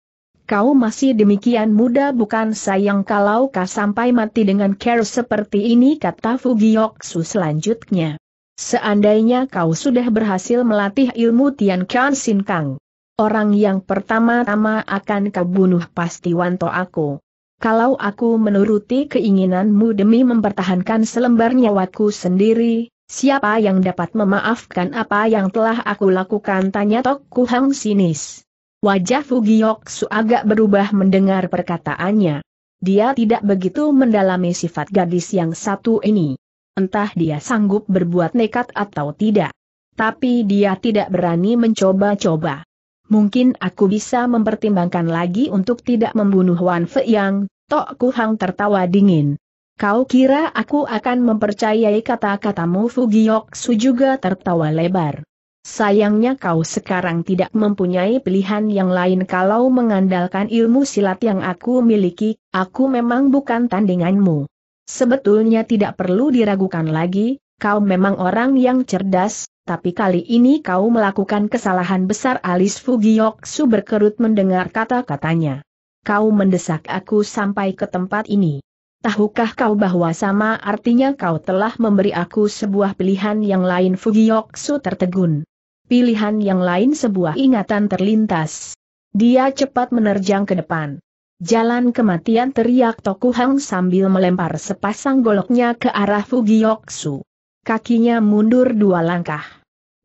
Kau masih demikian muda bukan sayang kalau kau sampai mati dengan care seperti ini kata Fugioksu selanjutnya. Seandainya kau sudah berhasil melatih ilmu Tian Kian Sin Kang, orang yang pertama-tama akan kau bunuh pasti Wanto aku. Kalau aku menuruti keinginanmu demi mempertahankan selembar nyawaku sendiri, siapa yang dapat memaafkan apa yang telah aku lakukan? Tanya Tok Kuhang sinis. Wajah Fugiyoksu agak berubah mendengar perkataannya. Dia tidak begitu mendalami sifat gadis yang satu ini entah dia sanggup berbuat nekat atau tidak. Tapi dia tidak berani mencoba-coba. Mungkin aku bisa mempertimbangkan lagi untuk tidak membunuh Wan Fei Yang, Tok Kuhang tertawa dingin. Kau kira aku akan mempercayai kata-katamu Fugiok Su juga tertawa lebar. Sayangnya kau sekarang tidak mempunyai pilihan yang lain kalau mengandalkan ilmu silat yang aku miliki, aku memang bukan tandinganmu. Sebetulnya tidak perlu diragukan lagi, kau memang orang yang cerdas, tapi kali ini kau melakukan kesalahan besar alis Fugioksu berkerut mendengar kata-katanya. Kau mendesak aku sampai ke tempat ini. Tahukah kau bahwa sama artinya kau telah memberi aku sebuah pilihan yang lain Fugioksu tertegun. Pilihan yang lain sebuah ingatan terlintas. Dia cepat menerjang ke depan. Jalan kematian teriak Toku Hang sambil melempar sepasang goloknya ke arah Fugioksu. Kakinya mundur dua langkah.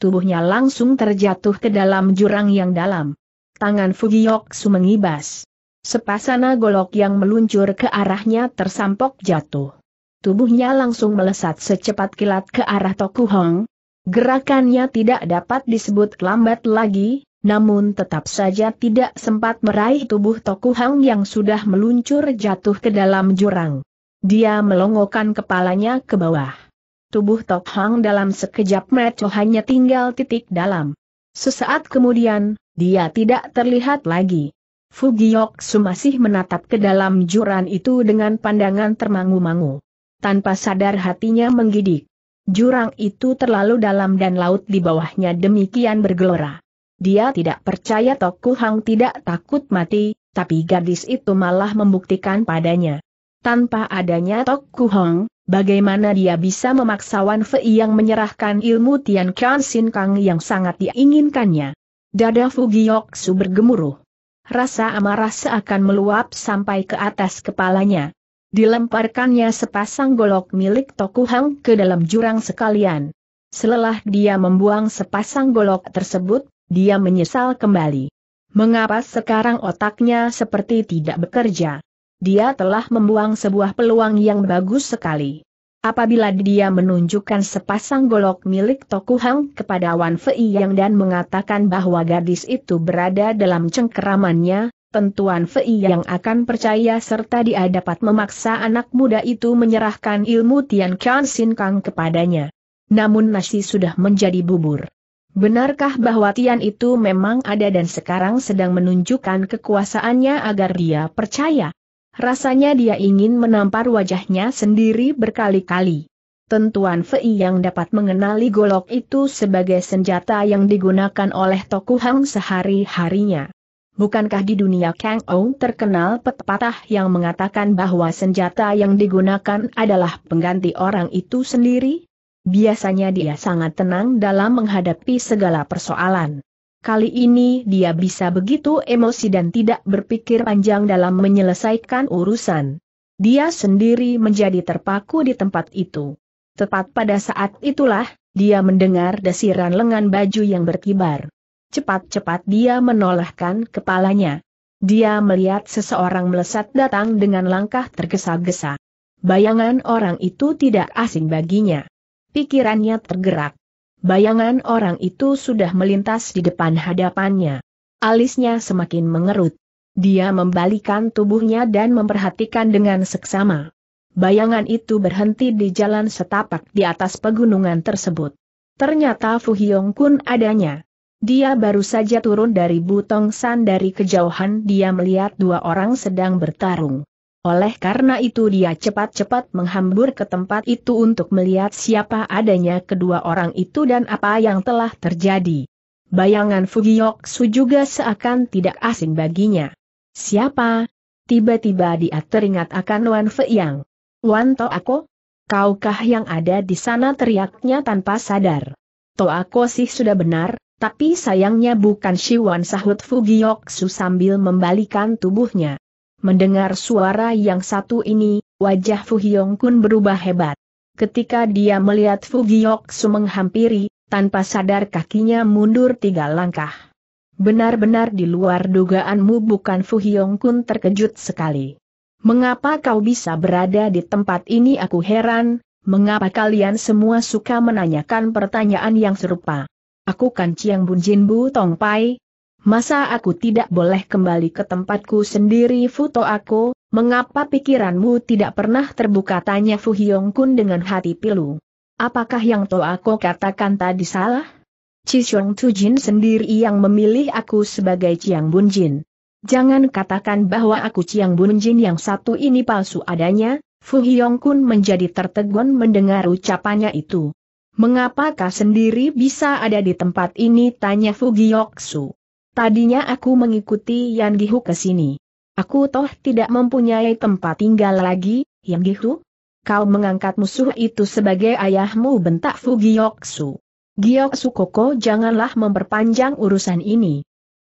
Tubuhnya langsung terjatuh ke dalam jurang yang dalam. Tangan Fugioksu mengibas. Sepasana golok yang meluncur ke arahnya tersampok jatuh. Tubuhnya langsung melesat secepat kilat ke arah Toku Tokuhong. Gerakannya tidak dapat disebut lambat lagi, namun tetap saja tidak sempat meraih tubuh Toku Hang yang sudah meluncur jatuh ke dalam jurang. Dia melongokkan kepalanya ke bawah. Tubuh Tok Hang dalam sekejap mata hanya tinggal titik dalam. Sesaat kemudian, dia tidak terlihat lagi. Su masih menatap ke dalam jurang itu dengan pandangan termangu-mangu. Tanpa sadar hatinya menggidik. Jurang itu terlalu dalam dan laut di bawahnya demikian bergelora. Dia tidak percaya Toku Hang tidak takut mati, tapi gadis itu malah membuktikan padanya. Tanpa adanya Toku Hang, bagaimana dia bisa memaksa Wan Fei yang menyerahkan ilmu Tian Kian Sin Kang yang sangat diinginkannya? Dada Fugiyoksu bergemuruh. Rasa amarah seakan meluap sampai ke atas kepalanya. Dilemparkannya sepasang golok milik Toku Hang ke dalam jurang sekalian. Selelah dia membuang sepasang golok tersebut, dia menyesal kembali. Mengapa sekarang otaknya seperti tidak bekerja? Dia telah membuang sebuah peluang yang bagus sekali. Apabila dia menunjukkan sepasang golok milik Tokuhang kepada Wan Fei Yang dan mengatakan bahwa gadis itu berada dalam cengkeramannya, tentu Wan Fei Yang akan percaya serta dia dapat memaksa anak muda itu menyerahkan ilmu Tian Kian Sin Kang kepadanya. Namun nasi sudah menjadi bubur. Benarkah bahwa Tian itu memang ada dan sekarang sedang menunjukkan kekuasaannya agar dia percaya? Rasanya dia ingin menampar wajahnya sendiri berkali-kali. Tentuan Fei yang dapat mengenali golok itu sebagai senjata yang digunakan oleh Toku Hang sehari-harinya. Bukankah di dunia Kang Ou terkenal pepatah yang mengatakan bahwa senjata yang digunakan adalah pengganti orang itu sendiri? Biasanya dia sangat tenang dalam menghadapi segala persoalan. Kali ini dia bisa begitu emosi dan tidak berpikir panjang dalam menyelesaikan urusan. Dia sendiri menjadi terpaku di tempat itu. Tepat pada saat itulah, dia mendengar desiran lengan baju yang berkibar. Cepat-cepat dia menolehkan kepalanya. Dia melihat seseorang melesat datang dengan langkah tergesa-gesa. Bayangan orang itu tidak asing baginya. Pikirannya tergerak. Bayangan orang itu sudah melintas di depan hadapannya. Alisnya semakin mengerut. Dia membalikan tubuhnya dan memperhatikan dengan seksama. Bayangan itu berhenti di jalan setapak di atas pegunungan tersebut. Ternyata Fu Hyong Kun adanya. Dia baru saja turun dari Butong San dari kejauhan dia melihat dua orang sedang bertarung. Oleh karena itu dia cepat-cepat menghambur ke tempat itu untuk melihat siapa adanya kedua orang itu dan apa yang telah terjadi. Bayangan Fugioksu juga seakan tidak asing baginya. Siapa? Tiba-tiba dia teringat akan Wan Feiyang. Wan Toako? Kaukah yang ada di sana teriaknya tanpa sadar. Toako sih sudah benar, tapi sayangnya bukan Shiwan sahut Fugioksu sambil membalikan tubuhnya. Mendengar suara yang satu ini, wajah Fu Hyong Kun berubah hebat. Ketika dia melihat Fu Su menghampiri, tanpa sadar kakinya mundur tiga langkah. Benar-benar di luar dugaanmu bukan Fu Hyong Kun terkejut sekali. Mengapa kau bisa berada di tempat ini aku heran, mengapa kalian semua suka menanyakan pertanyaan yang serupa. Aku kan Ciang Bun Jin Bu Tong Pai, Masa aku tidak boleh kembali ke tempatku sendiri Futo aku, mengapa pikiranmu tidak pernah terbuka tanya Fu Hyong Kun dengan hati pilu. Apakah yang to aku katakan tadi salah? Tu Jin sendiri yang memilih aku sebagai Chiang Jin Jangan katakan bahwa aku Chiang Jin yang satu ini palsu adanya, Fu Hyong Kun menjadi tertegun mendengar ucapannya itu. Mengapakah sendiri bisa ada di tempat ini tanya Fu Su. Tadinya aku mengikuti Yan Gihu ke sini. Aku toh tidak mempunyai tempat tinggal lagi, Yan Gihu? Kau mengangkat musuh itu sebagai ayahmu bentak Fu Gioksu. Su Koko janganlah memperpanjang urusan ini.